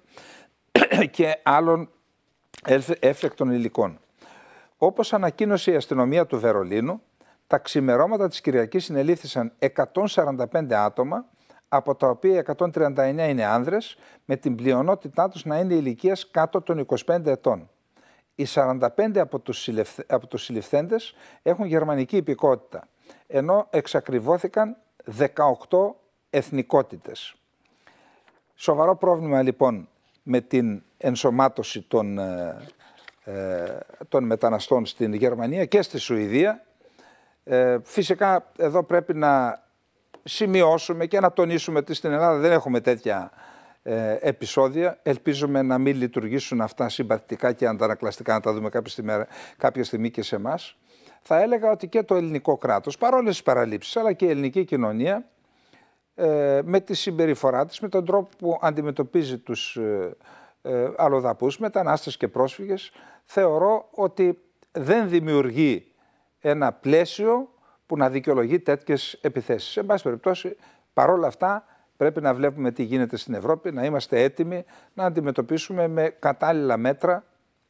και άλλων έφλεκτων υλικών. Όπως ανακοίνωσε η αστυνομία του Βερολίνου, τα ξημερώματα της Κυριακής συνελήφθησαν 145 άτομα, από τα οποία 139 είναι άνδρες, με την πλειονότητά τους να είναι ηλικίας κάτω των 25 ετών. Οι 45 από τους, συλληφθέντες έχουν γερμανική υπηκότητα, ενώ εξακριβώθηκαν 18 εθνικότητες. Σοβαρό πρόβλημα λοιπόν με την ενσωμάτωση των, ε, ε, των μεταναστών στην Γερμανία και στη Σουηδία ε, φυσικά εδώ πρέπει να σημειώσουμε και να τονίσουμε ότι στην Ελλάδα δεν έχουμε τέτοια ε, επεισόδια. Ελπίζουμε να μην λειτουργήσουν αυτά συμπαθητικά και αντανακλαστικά, να τα δούμε κάποια στιγμή, και σε εμάς. Θα έλεγα ότι και το ελληνικό κράτος, παρόλες τις παραλήψεις, αλλά και η ελληνική κοινωνία, ε, με τη συμπεριφορά της, με τον τρόπο που αντιμετωπίζει τους ε, ε, αλλοδαπούς, μετανάστες και πρόσφυγες, θεωρώ ότι δεν δημιουργεί ένα πλαίσιο που να δικαιολογεί τέτοιες επιθέσεις. Σε πάση περιπτώσει, παρόλα αυτά, πρέπει να βλέπουμε τι γίνεται στην Ευρώπη, να είμαστε έτοιμοι να αντιμετωπίσουμε με κατάλληλα μέτρα,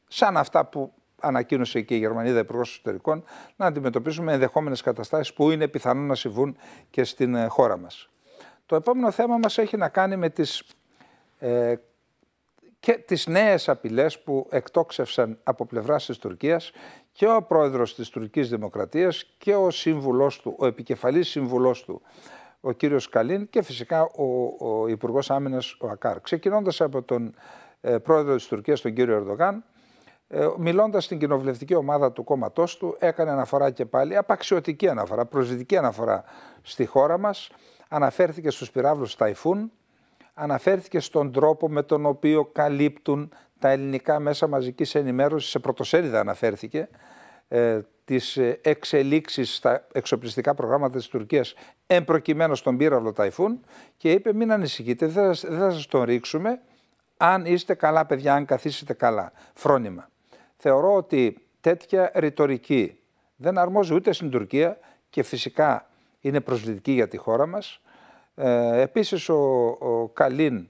σαν αυτά που ανακοίνωσε και η Γερμανίδα Υπουργός Εσωτερικών, να αντιμετωπίσουμε ενδεχόμενες καταστάσεις που είναι πιθανό να συμβούν και στην ε, χώρα μας. Το επόμενο θέμα μας έχει να κάνει με τις ε, και τις νέες απειλές που εκτόξευσαν από πλευράς της Τουρκίας και ο πρόεδρος της τουρκικής δημοκρατίας και ο σύμβουλός του, ο επικεφαλής σύμβουλός του, ο κύριος Καλίν και φυσικά ο, ο Υπουργός Άμυνας, ο Ακάρ. Ξεκινώντας από τον ε, πρόεδρο της Τουρκίας, τον κύριο Ερντογάν, ε, μιλώντας στην κοινοβουλευτική ομάδα του κόμματός του, έκανε αναφορά και πάλι, απαξιωτική αναφορά, προσδυτική αναφορά στη χώρα μας, αναφέρθηκε στους πυράβλους Ταϊφούν, αναφέρθηκε στον τρόπο με τον οποίο καλύπτουν τα ελληνικά μέσα μαζικής ενημέρωσης, σε πρωτοσέλιδα αναφέρθηκε, ε, τις ε, εξελίξεις στα εξοπλιστικά προγράμματα της Τουρκίας προκειμένου στον πύραυλο Ταϊφούν και είπε μην ανησυχείτε, δεν θα, δεν σας τον ρίξουμε αν είστε καλά παιδιά, αν καθίσετε καλά, φρόνημα. Θεωρώ ότι τέτοια ρητορική δεν αρμόζει ούτε στην Τουρκία και φυσικά είναι προσβλητική για τη χώρα μας. Ε, επίσης ο, ο Καλίν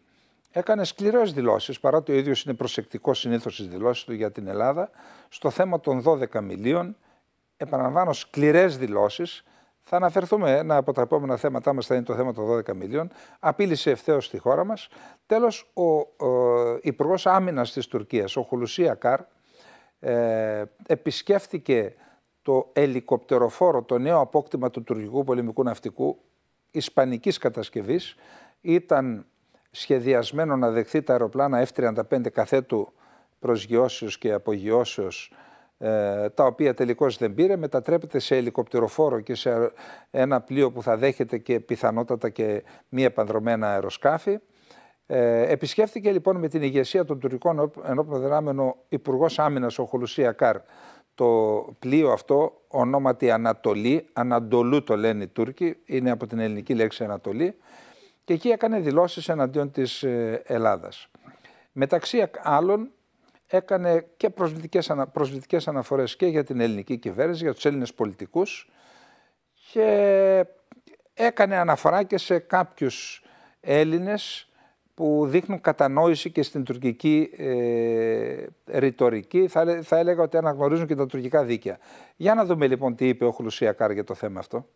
έκανε σκληρές δηλώσεις, παρά το ίδιος είναι προσεκτικός συνήθως στις δηλώσεις του για την Ελλάδα, στο θέμα των 12 μιλίων. Επαναλαμβάνω, σκληρές δηλώσεις. Θα αναφερθούμε. Ένα από τα επόμενα θέματα μας θα είναι το θέμα των 12 μιλίων. Απείλησε ευθέως στη χώρα μας. Τέλος, ο ο Υπουργός Άμυνας της Τουρκίας, ο Χουλουσία Καρ, ε, επισκέφθηκε το ελικοπτεροφόρο, το νέο απόκτημα του τουρκικού πολεμικού ναυτικού, ισπανικής κατασκευής, ήταν σχεδιασμένο να δεχθεί τα αεροπλάνα F-35 καθέτου προσγειώσεως και απογειώσεως ε, τα οποία τελικώς δεν πήρε, μετατρέπεται σε ελικοπτεροφόρο και σε ένα πλοίο που θα δέχεται και πιθανότατα και μη επανδρομένα αεροσκάφη. Ε, επισκέφθηκε λοιπόν με την ηγεσία των τουρκικών ενόπλων δυνάμεων Υπουργός Άμυνας ο Χολουσία Καρ το πλοίο αυτό, ονόματι Ανατολή, Ανατολού το λένε οι Τούρκοι, είναι από την ελληνική λέξη Ανατολή, και εκεί έκανε δηλώσεις εναντίον της ε, Ελλάδας. Μεταξύ άλλων έκανε και προσβλητικές, αναφορές και για την ελληνική κυβέρνηση, για τους Έλληνες πολιτικούς και έκανε αναφορά και σε κάποιους Έλληνες που δείχνουν κατανόηση και στην τουρκική ε, ρητορική. Θα, έλεγα ότι αναγνωρίζουν και τα τουρκικά δίκαια. Για να δούμε λοιπόν τι είπε ο Κάρ για το θέμα αυτό.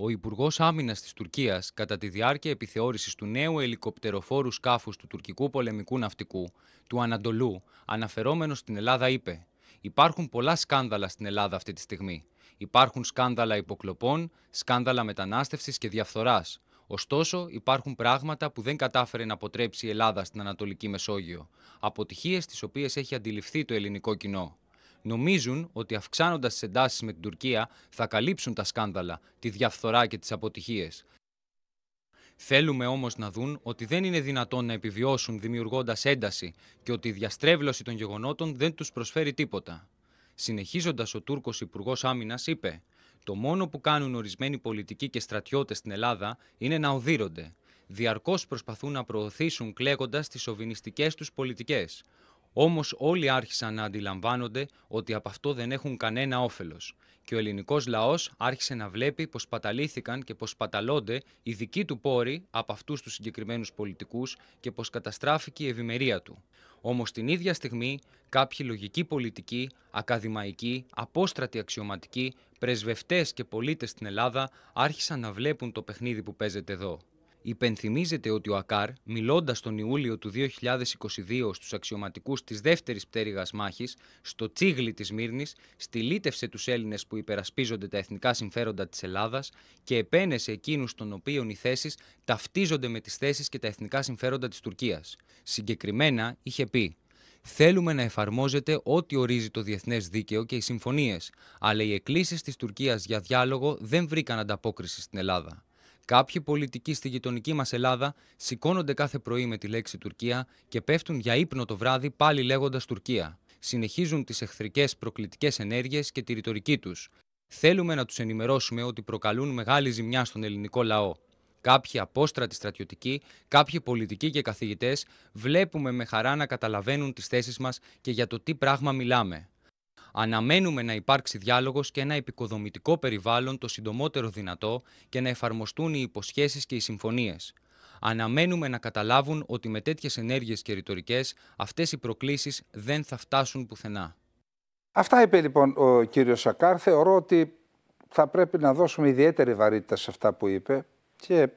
Ο Υπουργός Άμυνας της Τουρκίας, κατά τη διάρκεια επιθεώρησης του νέου ελικοπτεροφόρου σκάφους του τουρκικού πολεμικού ναυτικού, του Ανατολού, αναφερόμενος στην Ελλάδα, είπε: Υπάρχουν πολλά σκάνδαλα στην Ελλάδα αυτή τη στιγμή. Υπάρχουν σκάνδαλα υποκλοπών, σκάνδαλα μετανάστευσης και διαφθοράς. Ωστόσο, υπάρχουν πράγματα που δεν κατάφερε να αποτρέψει η Ελλάδα στην Ανατολική Μεσόγειο. Αποτυχίες τις οποίες έχει αντιληφθεί το ελληνικό κοινό νομίζουν ότι αυξάνοντας τις εντάσεις με την Τουρκία θα καλύψουν τα σκάνδαλα, τη διαφθορά και τις αποτυχίες. Θέλουμε όμως να δουν ότι δεν είναι δυνατόν να επιβιώσουν δημιουργώντας ένταση και ότι η διαστρέβλωση των γεγονότων δεν τους προσφέρει τίποτα. Συνεχίζοντας ο Τούρκος Υπουργός Άμυνας είπε «Το μόνο που κάνουν ορισμένοι πολιτικοί και στρατιώτες στην Ελλάδα είναι να οδύρονται. Διαρκώς προσπαθούν να προωθήσουν κλαίγοντας τις σοβινιστικές τους πολιτικές. Όμως όλοι άρχισαν να αντιλαμβάνονται ότι από αυτό δεν έχουν κανένα όφελος και ο ελληνικός λαός άρχισε να βλέπει πως παταλήθηκαν και πως παταλώνται οι δικοί του πόροι από αυτούς τους συγκεκριμένους πολιτικούς και πως καταστράφηκε η ευημερία του. Όμως την ίδια στιγμή κάποιοι λογικοί πολιτικοί, ακαδημαϊκοί, απόστρατοι αξιωματικοί, πρεσβευτές και πολίτες στην Ελλάδα άρχισαν να βλέπουν το παιχνίδι που παίζεται εδώ. Υπενθυμίζεται ότι ο Ακάρ, μιλώντας τον Ιούλιο του 2022 στους αξιωματικούς της δεύτερης πτέρυγας μάχης, στο τσίγλι της Μύρνης, στηλίτευσε τους Έλληνες που υπερασπίζονται τα εθνικά συμφέροντα της Ελλάδας και επένεσε εκείνους των οποίων οι θέσεις ταυτίζονται με τις θέσεις και τα εθνικά συμφέροντα της Τουρκίας. Συγκεκριμένα είχε πει. Θέλουμε να εφαρμόζεται ό,τι ορίζει το διεθνές δίκαιο και οι συμφωνίες, αλλά οι εκκλήσεις της Τουρκίας για διάλογο δεν βρήκαν ανταπόκριση στην Ελλάδα. Κάποιοι πολιτικοί στη γειτονική μας Ελλάδα σηκώνονται κάθε πρωί με τη λέξη Τουρκία και πέφτουν για ύπνο το βράδυ πάλι λέγοντας Τουρκία. Συνεχίζουν τις εχθρικές προκλητικές ενέργειες και τη ρητορική τους. Θέλουμε να τους ενημερώσουμε ότι προκαλούν μεγάλη ζημιά στον ελληνικό λαό. Κάποιοι απόστρατοι στρατιωτικοί, κάποιοι πολιτικοί και καθηγητές βλέπουμε με χαρά να καταλαβαίνουν τις θέσεις μας και για το τι πράγμα μιλάμε. Αναμένουμε να υπάρξει διάλογος και ένα επικοδομητικό περιβάλλον το συντομότερο δυνατό και να εφαρμοστούν οι υποσχέσεις και οι συμφωνίες. Αναμένουμε να καταλάβουν ότι με τέτοιες ενέργειες και ρητορικές αυτές οι προκλήσεις δεν θα φτάσουν πουθενά. Αυτά είπε λοιπόν ο κύριος Σακάρ. Θεωρώ ότι θα πρέπει να δώσουμε ιδιαίτερη βαρύτητα σε αυτά που είπε και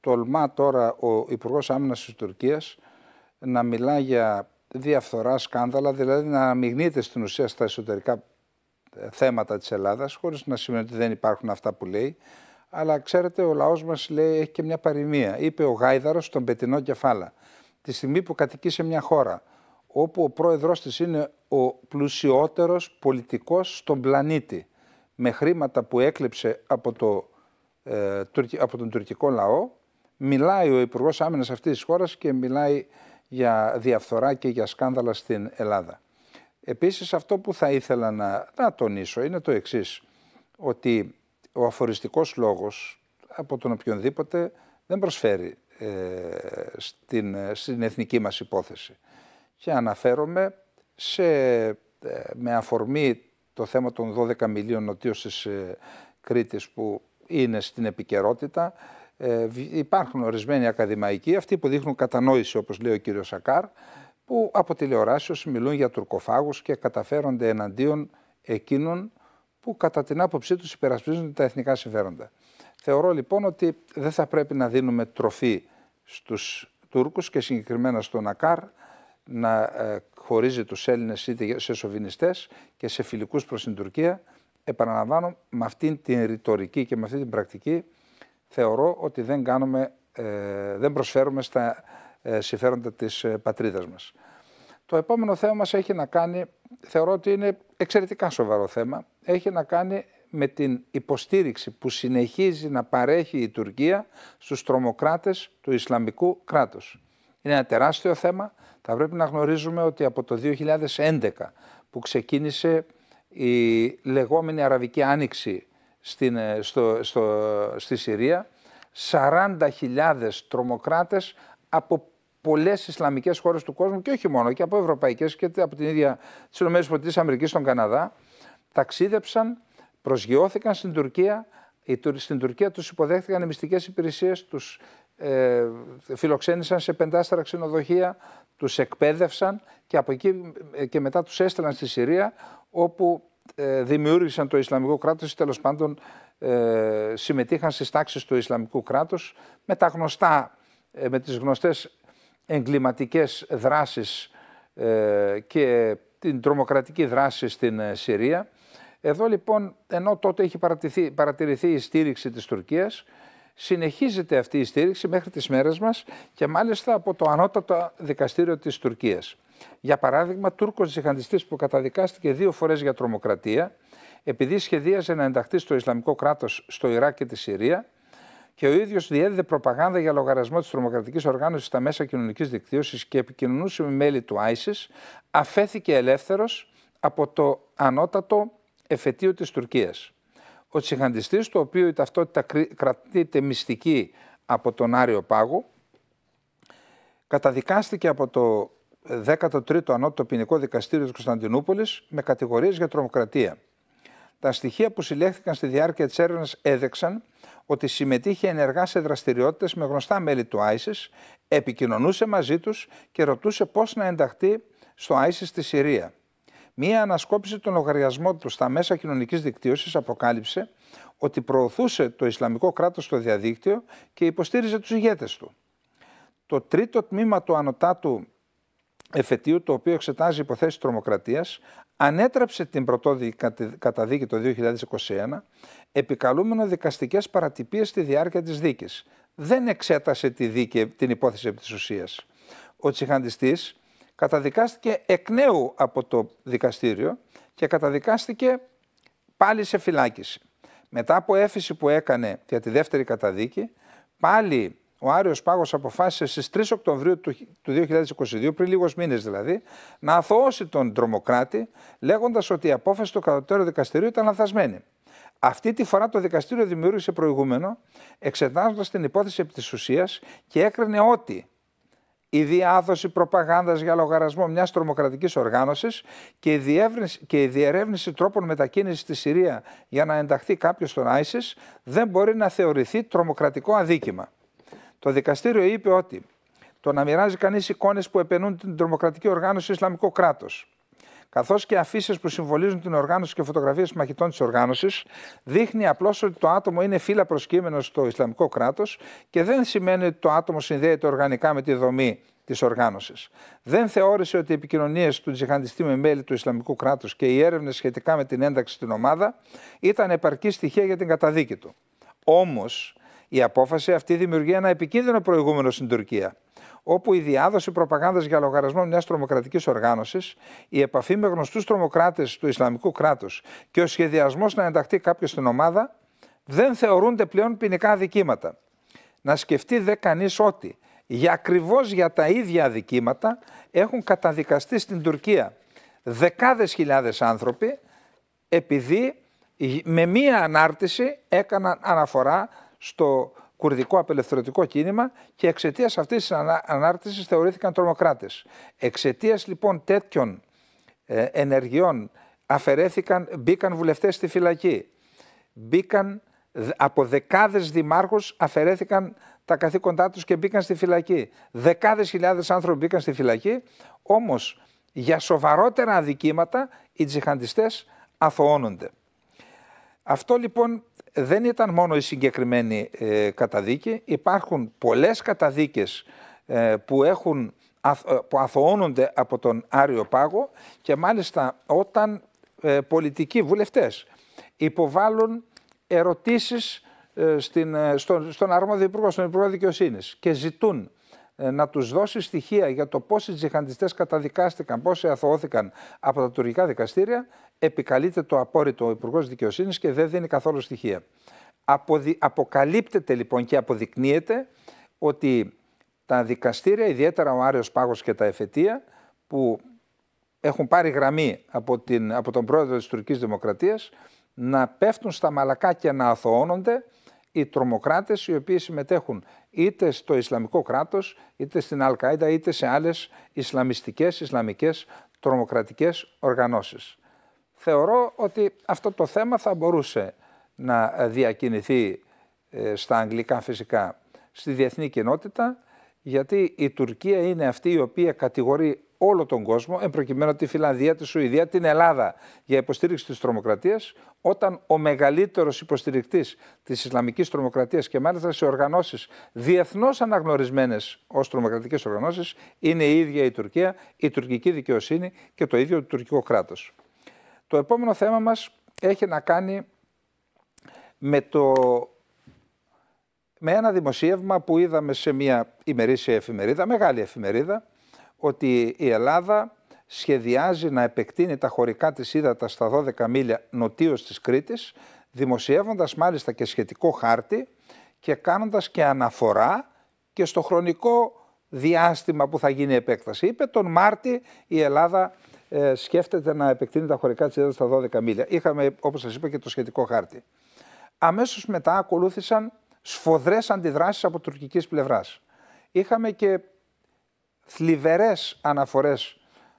τολμά τώρα ο Υπουργός Άμυνας της Τουρκίας να μιλά για διαφθορά, σκάνδαλα, δηλαδή να μειγνύεται στην ουσία στα εσωτερικά ε, θέματα της Ελλάδας, χωρίς να σημαίνει ότι δεν υπάρχουν αυτά που λέει. Αλλά ξέρετε, ο λαός μας λέει, έχει και μια παροιμία. Είπε ο Γάιδαρος στον Πετεινό Κεφάλα. Τη στιγμή που κατοικεί σε μια χώρα, όπου ο πρόεδρος της είναι ο πλουσιότερος πολιτικός στον πλανήτη, με χρήματα που έκλεψε από, το, ε, από τον τουρκικό λαό, μιλάει ο Υπουργός Άμυνας αυτής της χώρας και μιλάει για διαφθορά και για σκάνδαλα στην Ελλάδα. Επίσης αυτό που θα ήθελα να, τονίσω είναι το εξής, ότι ο αφοριστικός λόγος από τον οποιονδήποτε δεν προσφέρει ε, στην, εθνική μας υπόθεση. Και αναφέρομαι σε, ε, με αφορμή το θέμα των 12 μιλίων νοτίως ε, της που είναι στην επικαιρότητα, ε, υπάρχουν ορισμένοι ακαδημαϊκοί, αυτοί που δείχνουν κατανόηση, όπως λέει ο κύριος Σακάρ, που από τηλεοράσεω μιλούν για τουρκοφάγους και καταφέρονται εναντίον εκείνων που κατά την άποψή τους υπερασπίζονται τα εθνικά συμφέροντα. Θεωρώ λοιπόν ότι δεν θα πρέπει να δίνουμε τροφή στους Τούρκους και συγκεκριμένα στον Ακάρ να ε, χωρίζει τους Έλληνες είτε σε σοβινιστές και σε φιλικούς προς την Τουρκία. Επαναλαμβάνω, με αυτήν την ρητορική και με αυτή την πρακτική θεωρώ ότι δεν, κάνουμε, ε, δεν προσφέρουμε στα ε, συμφέροντα της ε, πατρίδας μας. Το επόμενο θέμα μας έχει να κάνει, θεωρώ ότι είναι εξαιρετικά σοβαρό θέμα, έχει να κάνει με την υποστήριξη που συνεχίζει να παρέχει η Τουρκία στους τρομοκράτες του Ισλαμικού κράτους. Είναι ένα τεράστιο θέμα. Θα πρέπει να γνωρίζουμε ότι από το 2011 που ξεκίνησε η λεγόμενη Αραβική Άνοιξη στην, ε, στο, στο, στη Συρία, 40.000 τρομοκράτες από πολλές Ισλαμικές χώρες του κόσμου και όχι μόνο, και από ευρωπαϊκές και από την ίδια τις ΗΠΑ, στον Καναδά, ταξίδεψαν, προσγειώθηκαν στην Τουρκία. Στην Τουρκία τους υποδέχθηκαν οι μυστικές υπηρεσίες, τους ε, φιλοξένησαν σε πεντάστερα ξενοδοχεία, τους εκπαίδευσαν και από ε, και μετά τους έστελναν στη Συρία, όπου ε, δημιούργησαν το Ισλαμικό κράτος ή τέλος πάντων ε, συμμετείχαν στις τάξεις του Ισλαμικού κράτους με τα γνωστά, ε, με τις γνωστές εγκληματικές δράσεις και την τρομοκρατική δράση στην Συρία. Εδώ λοιπόν, ενώ τότε έχει παρατηρηθεί, η στήριξη της Τουρκίας, συνεχίζεται αυτή η στήριξη μέχρι τις μέρες μας και μάλιστα από το ανώτατο δικαστήριο της Τουρκίας. Για παράδειγμα, Τούρκος ζυχαντιστή που καταδικάστηκε δύο φορές για τρομοκρατία, επειδή σχεδίαζε να ενταχθεί στο Ισλαμικό κράτος στο Ιράκ και τη Συρία και ο ίδιος διέδιδε προπαγάνδα για λογαριασμό της τρομοκρατικής οργάνωσης στα μέσα κοινωνικής δικτύωσης και επικοινωνούσε με μέλη του ISIS, αφέθηκε ελεύθερος από το ανώτατο εφετείο της Τουρκίας. Ο τσιχαντιστής, το οποίο η ταυτότητα κρατείται μυστική από τον Άριο Πάγο, καταδικάστηκε από το 13ο Ανώτοτο Ποινικό Δικαστήριο της Κωνσταντινούπολης με κατηγορίες για τρομοκρατία. Τα στοιχεία που συλλέχθηκαν στη διάρκεια της έρευνας έδεξαν ότι συμμετείχε ενεργά σε δραστηριότητες με γνωστά μέλη του ISIS, επικοινωνούσε μαζί τους και ρωτούσε πώς να ενταχθεί στο ISIS στη Συρία. Μία ανασκόπηση των λογαριασμών του στα μέσα κοινωνικής δικτύωσης αποκάλυψε ότι προωθούσε το Ισλαμικό κράτος στο διαδίκτυο και υποστήριζε τους ηγέτες του. Το τρίτο τμήμα του ανωτάτου εφετείου το οποίο εξετάζει υποθέσεις τρομοκρατίας, ανέτρεψε την πρωτόδικη καταδίκη το 2021, επικαλούμενο δικαστικές παρατυπίες στη διάρκεια της δίκης. Δεν εξέτασε τη δίκη, την υπόθεση επί της ουσίας. Ο τσιχαντιστής καταδικάστηκε εκ νέου από το δικαστήριο και καταδικάστηκε πάλι σε φυλάκιση. Μετά από έφηση που έκανε για τη δεύτερη καταδίκη, πάλι ο Άριος Πάγος αποφάσισε στις 3 Οκτωβρίου του 2022, πριν λίγους μήνες δηλαδή, να αθωώσει τον τρομοκράτη, λέγοντας ότι η απόφαση του κατωτέρου δικαστηρίου ήταν λανθασμένη. Αυτή τη φορά το δικαστήριο δημιούργησε προηγούμενο, εξετάζοντας την υπόθεση επί της ουσίας και έκρινε ότι η διάδοση προπαγάνδας για λογαριασμό μιας τρομοκρατικής οργάνωσης και, η και η διερεύνηση τρόπων μετακίνησης στη Συρία για να ενταχθεί κάποιος στον Άισις δεν μπορεί να θεωρηθεί τρομοκρατικό αδίκημα. Το δικαστήριο είπε ότι το να μοιράζει κανείς εικόνες που επενούν την τρομοκρατική οργάνωση Ισλαμικό κράτος, καθώς και αφήσεις που συμβολίζουν την οργάνωση και φωτογραφίες μαχητών της οργάνωσης, δείχνει απλώς ότι το άτομο είναι φύλλα προσκύμενος στο Ισλαμικό κράτος και δεν σημαίνει ότι το άτομο συνδέεται οργανικά με τη δομή της οργάνωσης. Δεν θεώρησε ότι οι επικοινωνίες του τζιχαντιστή με μέλη του Ισλαμικού κράτους και οι έρευνες σχετικά με την ένταξη στην ομάδα ήταν επαρκή στοιχεία για την καταδίκη του. Όμως, η απόφαση αυτή δημιουργεί ένα επικίνδυνο προηγούμενο στην Τουρκία, όπου η διάδοση προπαγάνδας για λογαριασμό μιας τρομοκρατικής οργάνωσης, η επαφή με γνωστούς τρομοκράτες του Ισλαμικού κράτους και ο σχεδιασμός να ενταχθεί κάποιος στην ομάδα δεν θεωρούνται πλέον ποινικά αδικήματα. Να σκεφτεί δε κανείς ότι για ακριβώς για τα ίδια αδικήματα έχουν καταδικαστεί στην Τουρκία δεκάδες χιλιάδες άνθρωποι επειδή με μία ανάρτηση έκαναν αναφορά στο κουρδικό απελευθερωτικό κίνημα και εξαιτίας αυτής της ανάρτησης θεωρήθηκαν τρομοκράτες. Εξαιτίας λοιπόν τέτοιων ε, ενεργειών αφαιρέθηκαν, μπήκαν βουλευτές στη φυλακή. Μπήκαν από δεκάδες δημάρχους αφαιρέθηκαν τα καθήκοντά τους και μπήκαν στη φυλακή. Δεκάδες χιλιάδες άνθρωποι μπήκαν στη φυλακή, όμως για σοβαρότερα αδικήματα οι τζιχαντιστές αθωώνονται. Αυτό λοιπόν δεν ήταν μόνο η συγκεκριμένη ε, καταδίκη. Υπάρχουν πολλές καταδίκες ε, που, έχουν, ε, αθωώνονται από τον Άριο Πάγο και μάλιστα όταν ε, πολιτικοί βουλευτές υποβάλλουν ερωτήσεις στην, στον, στον αρμόδιο υπουργό, στον Υπουργό Δικαιοσύνης και ζητούν ε, να τους δώσει στοιχεία για το πόσοι τζιχαντιστές καταδικάστηκαν, πόσοι αθωώθηκαν από τα τουρκικά δικαστήρια, επικαλείται το απόρριτο ο Υπουργός Δικαιοσύνης και δεν δίνει καθόλου στοιχεία. Αποκαλύπτεται λοιπόν και αποδεικνύεται ότι τα δικαστήρια, ιδιαίτερα ο Άριος Πάγος και τα Εφετεία, που έχουν πάρει γραμμή από, την, από τον πρόεδρο της τουρκικής δημοκρατίας, να πέφτουν στα μαλακά και να αθωώνονται οι τρομοκράτες οι οποίοι συμμετέχουν είτε στο Ισλαμικό κράτος, είτε στην Αλκαίδα, είτε σε άλλες Ισλαμιστικές, Ισλαμικές τρομοκρατικές οργανώσεις. Θεωρώ ότι αυτό το θέμα θα μπορούσε να διακινηθεί ε, στα αγγλικά φυσικά στη διεθνή κοινότητα, γιατί η Τουρκία είναι αυτή η οποία κατηγορεί όλο τον κόσμο, εμπροκειμένου τη Φιλανδία, τη Σουηδία, την Ελλάδα, για υποστήριξη της τρομοκρατίας, όταν ο μεγαλύτερος υποστηρικτής της Ισλαμικής τρομοκρατίας και μάλιστα σε οργανώσεις διεθνώς αναγνωρισμένες ως τρομοκρατικές οργανώσεις, είναι η ίδια η Τουρκία, η τουρκική δικαιοσύνη και το ίδιο το τουρκικό κράτος. Το επόμενο θέμα μας έχει να κάνει με το με ένα δημοσίευμα που είδαμε σε μια ημερήσια εφημερίδα, μεγάλη εφημερίδα, ότι η Ελλάδα σχεδιάζει να επεκτείνει τα χωρικά της ύδατα στα 12 μίλια νοτίως της Κρήτης, δημοσιεύοντας μάλιστα και σχετικό χάρτη και κάνοντας και αναφορά και στο χρονικό διάστημα που θα γίνει η επέκταση. Είπε τον Μάρτι η Ελλάδα ε, σκέφτεται να επεκτείνει τα χωρικά της ύδατας στα 12 μίλια. Είχαμε, όπως σας είπα, και το σχετικό χάρτη. Αμέσως μετά ακολούθησαν σφοδρές αντιδράσεις από τουρκικής πλευράς. Είχαμε και θλιβερές αναφορές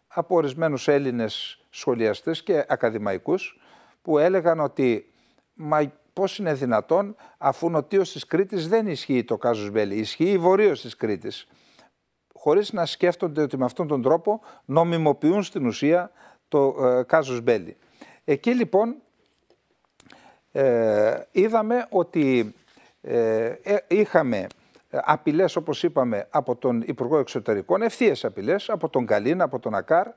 από ορισμένους Έλληνες σχολιαστές και ακαδημαϊκούς που έλεγαν ότι μα πώς είναι δυνατόν αφού νοτίος της Κρήτης δεν ισχύει το Κάζος Μπέλη, ισχύει Βορείος της Κρήτης. Χωρίς να σκέφτονται ότι με αυτόν τον τρόπο νομιμοποιούν στην ουσία το ε, Εκεί λοιπόν ε, είδαμε ότι ε, ε, είχαμε ε, απειλές, όπως είπαμε, από τον Υπουργό Εξωτερικών, ευθείε απειλές, από τον Καλίν, από τον Ακάρ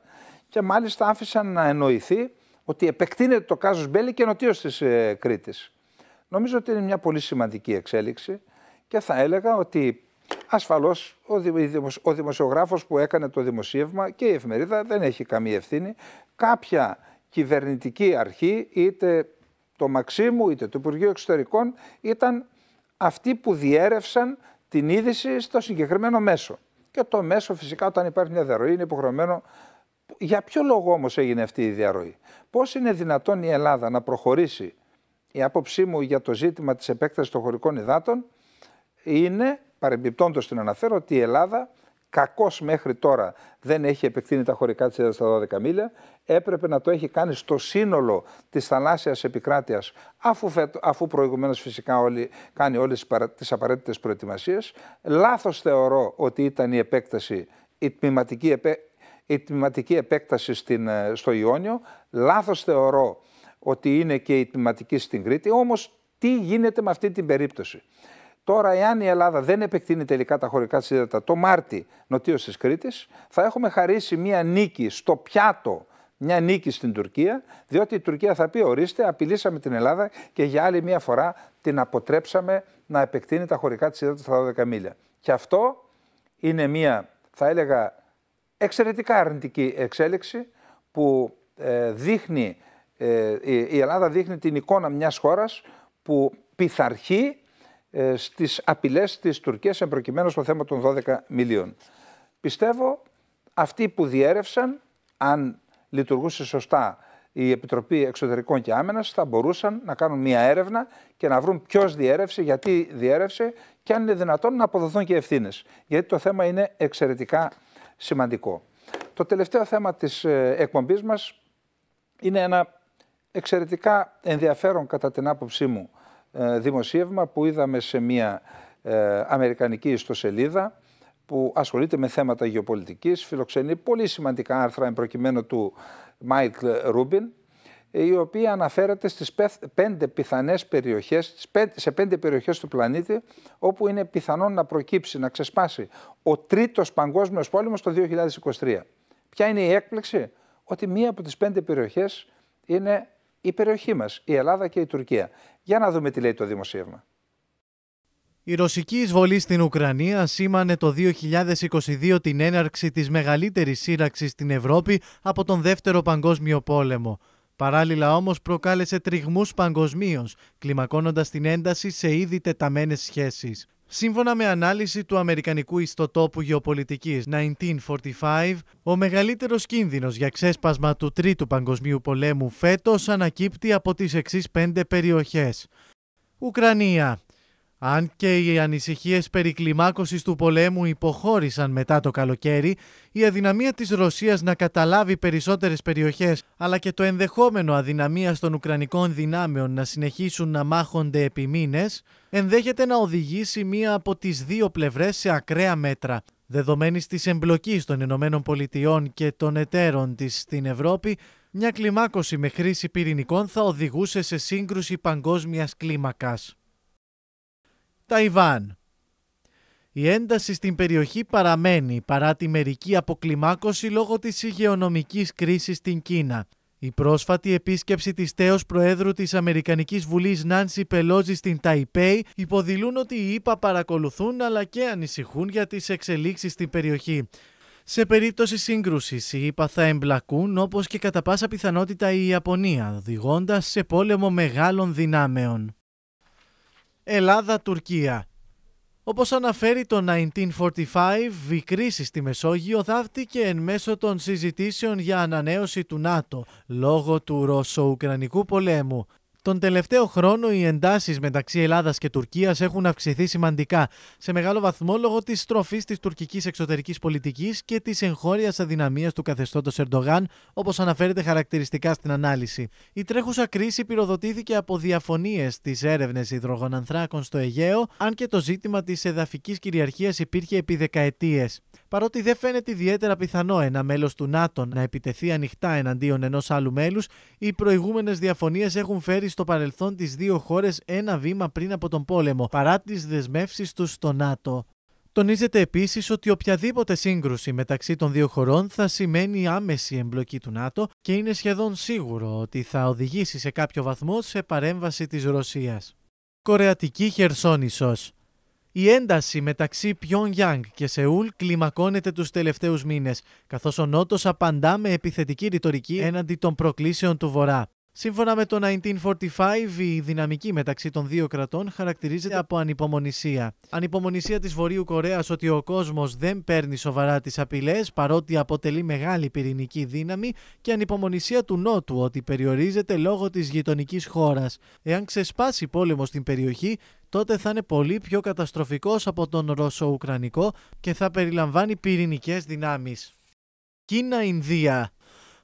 και μάλιστα άφησαν να εννοηθεί ότι επεκτείνεται το κάζος Μπέλη και νοτίω της ε, Κρήτης. Νομίζω ότι είναι μια πολύ σημαντική εξέλιξη και θα έλεγα ότι ασφαλώς ο δημοσιογράφος που έκανε το δημοσίευμα και η εφημερίδα δεν έχει καμία ευθύνη. Κάποια κυβερνητική αρχή, είτε το Μαξίμου είτε το Υπουργείο Εξωτερικών, ήταν αυτοί που διέρευσαν την είδηση στο συγκεκριμένο μέσο. Και το μέσο φυσικά όταν υπάρχει μια διαρροή είναι υποχρεωμένο. Για ποιο λόγο όμως έγινε αυτή η διαρροή. Πώς είναι δυνατόν η Ελλάδα να προχωρήσει η άποψή μου για το ζήτημα της επέκτασης των χωρικών υδάτων είναι, παρεμπιπτόντος την αναφέρω, ότι η Ελλάδα κακώς μέχρι τώρα δεν έχει επεκτείνει τα χωρικά της έδρας στα 12 μίλια. Έπρεπε να το έχει κάνει στο σύνολο της θαλάσσιας επικράτειας, αφού, αφού προηγουμένως φυσικά όλοι, κάνει όλες τις απαραίτητες προετοιμασίες. Λάθος θεωρώ ότι ήταν η επέκταση, η τμηματική, επέκταση στην, ε, στο Ιόνιο. Λάθος θεωρώ ότι είναι και η τμηματική στην Κρήτη. Όμως, τι γίνεται με αυτή την περίπτωση. Τώρα, εάν η Ελλάδα δεν επεκτείνει τελικά τα χωρικά σύνδετα το Μάρτι νοτίω της Κρήτης, θα έχουμε χαρίσει μια νίκη στο πιάτο, μια νίκη στην Τουρκία, διότι η Τουρκία θα πει: Ορίστε, απειλήσαμε την Ελλάδα και για άλλη μια φορά την αποτρέψαμε να επεκτείνει τα χωρικά της σύνδετα στα 12 μίλια. Και αυτό είναι μια, θα έλεγα, εξαιρετικά αρνητική εξέλιξη που ε, δείχνει, ε, η Ελλάδα δείχνει την εικόνα μιας χώρας που πειθαρχεί ε, στις απειλές της Τουρκίας εμπροκειμένου στο θέμα των 12 μιλίων. Πιστεύω αυτοί που διέρευσαν, αν λειτουργούσε σωστά η Επιτροπή Εξωτερικών και Άμενας, θα μπορούσαν να κάνουν μια έρευνα και να βρουν ποιος διέρευσε, γιατί διέρευσε και αν είναι δυνατόν να αποδοθούν και ευθύνες. Γιατί το θέμα είναι εξαιρετικά σημαντικό. Το τελευταίο θέμα της ε, εκπομπής μας είναι ένα εξαιρετικά ενδιαφέρον κατά την άποψή μου ε, δημοσίευμα που είδαμε σε μια ε, αμερικανική ιστοσελίδα που ασχολείται με θέματα γεωπολιτικής, φιλοξενεί πολύ σημαντικά άρθρα εμπροκειμένου του Μάικλ Ρούμπιν, η οποία αναφέρεται στις πέντε πιθανές περιοχές, σε πέντε περιοχές του πλανήτη, όπου είναι πιθανόν να προκύψει, να ξεσπάσει ο τρίτος παγκόσμιος πόλεμος το 2023. Ποια είναι η έκπληξη? Ότι μία από τις πέντε περιοχές είναι η περιοχή μας, η Ελλάδα και η Τουρκία. Για να δούμε τι λέει το δημοσίευμα. Η ρωσική εισβολή στην Ουκρανία σήμανε το 2022 την έναρξη της μεγαλύτερης σύραξης στην Ευρώπη από τον Δεύτερο Παγκόσμιο Πόλεμο. Παράλληλα όμως προκάλεσε τριγμούς παγκοσμίως, κλιμακώνοντας την ένταση σε ήδη τεταμένες σχέσεις. Σύμφωνα με ανάλυση του Αμερικανικού Ιστοτόπου Γεωπολιτικής 1945, ο μεγαλύτερος κίνδυνος για ξέσπασμα του Τρίτου Παγκοσμίου Πολέμου φέτος ανακύπτει από τις εξής πέντε περιοχές. Ουκρανία, αν και οι ανησυχίες περί κλιμάκωσης του πολέμου υποχώρησαν μετά το καλοκαίρι, η αδυναμία της Ρωσίας να καταλάβει περισσότερες περιοχές, αλλά και το ενδεχόμενο αδυναμία των Ουκρανικών δυνάμεων να συνεχίσουν να μάχονται επί μήνες, ενδέχεται να οδηγήσει μία από τις δύο πλευρές σε ακραία μέτρα. Δεδομένης της εμπλοκής των Ηνωμένων Πολιτειών και των εταίρων της στην Ευρώπη, μια κλιμάκωση με χρήση πυρηνικών θα οδηγούσε σε σύγκρουση παγκόσμιας κλίμακας. Ταϊβάν. Η ένταση στην περιοχή παραμένει παρά τη μερική αποκλιμάκωση λόγω της υγειονομικής κρίσης στην Κίνα. Η πρόσφατη επίσκεψη της τέος Προέδρου της Αμερικανικής Βουλής Νάνση Πελόζη στην Ταϊπέη υποδηλούν ότι οι ΗΠΑ παρακολουθούν αλλά και ανησυχούν για τις εξελίξεις στην περιοχή. Σε περίπτωση σύγκρουσης, οι ΗΠΑ θα εμπλακούν όπως και κατά πάσα πιθανότητα η Ιαπωνία, οδηγώντας σε πόλεμο μεγάλων δυνάμεων. Ελλάδα-Τουρκία. Όπως αναφέρει το 1945, η κρίση στη Μεσόγειο δάφτηκε εν μέσω των συζητήσεων για ανανέωση του ΝΑΤΟ λόγω του Ρωσο-Ουκρανικού πολέμου. Τον τελευταίο χρόνο οι εντάσεις μεταξύ Ελλάδας και Τουρκίας έχουν αυξηθεί σημαντικά, σε μεγάλο βαθμό λόγω της στροφής της τουρκικής εξωτερικής πολιτικής και της εγχώριας αδυναμίας του καθεστώτος Ερντογάν, όπως αναφέρεται χαρακτηριστικά στην ανάλυση. Η τρέχουσα κρίση πυροδοτήθηκε από διαφωνίες στις έρευνες υδρογονανθράκων στο Αιγαίο, αν και το ζήτημα της εδαφικής κυριαρχίας υπήρχε επί δεκαετίες. Παρότι δεν φαίνεται ιδιαίτερα πιθανό ένα μέλος του ΝΑΤΟ να επιτεθεί ανοιχτά εναντίον ενός άλλου μέλους, οι προηγούμενες διαφωνίες έχουν φέρει στο παρελθόν τις δύο χώρες ένα βήμα πριν από τον πόλεμο, παρά τις δεσμεύσεις τους στο ΝΑΤΟ. Τονίζεται επίσης ότι οποιαδήποτε σύγκρουση μεταξύ των δύο χωρών θα σημαίνει άμεση εμπλοκή του ΝΑΤΟ και είναι σχεδόν σίγουρο ότι θα οδηγήσει σε κάποιο βαθμό σε παρέμβαση της Ρωσίας. Κορεατική Χερσόνησος η ένταση μεταξύ Γιάνγκ και Σεούλ κλιμακώνεται τους τελευταίους μήνες, καθώς ο Νότος απαντά με επιθετική ρητορική έναντι των προκλήσεων του Βορρά. Σύμφωνα με το 1945, η δυναμική μεταξύ των δύο κρατών χαρακτηρίζεται από ανυπομονησία. Ανυπομονησία της Βορείου Κορέας ότι ο κόσμος δεν παίρνει σοβαρά τις απειλές, παρότι αποτελεί μεγάλη πυρηνική δύναμη, και ανυπομονησία του Νότου ότι περιορίζεται λόγω της γειτονικής χώρας. Εάν ξεσπάσει πόλεμος στην περιοχή, τότε θα είναι πολύ πιο καταστροφικός από τον Ρωσο-Ουκρανικό και θα περιλαμβάνει πυρηνικές δυνάμεις. Κίνα-Ινδία.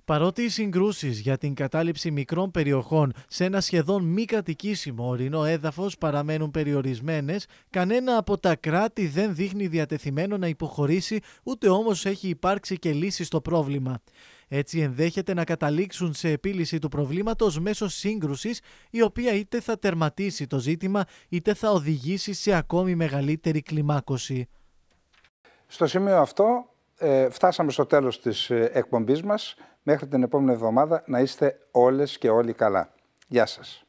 Παρότι οι συγκρούσεις για την κατάληψη μικρών περιοχών σε ένα σχεδόν μη κατοικήσιμο ορεινό έδαφος παραμένουν περιορισμένες, κανένα από τα κράτη δεν δείχνει διατεθειμένο να υποχωρήσει, ούτε όμως έχει υπάρξει και λύση στο πρόβλημα. Έτσι ενδέχεται να καταλήξουν σε επίλυση του προβλήματος μέσω σύγκρουσης, η οποία είτε θα τερματίσει το ζήτημα, είτε θα οδηγήσει σε ακόμη μεγαλύτερη κλιμάκωση. Στο σημείο αυτό ε, φτάσαμε στο τέλος της ε, εκπομπής μας. Μέχρι την επόμενη εβδομάδα να είστε όλες και όλοι καλά. Γεια σας.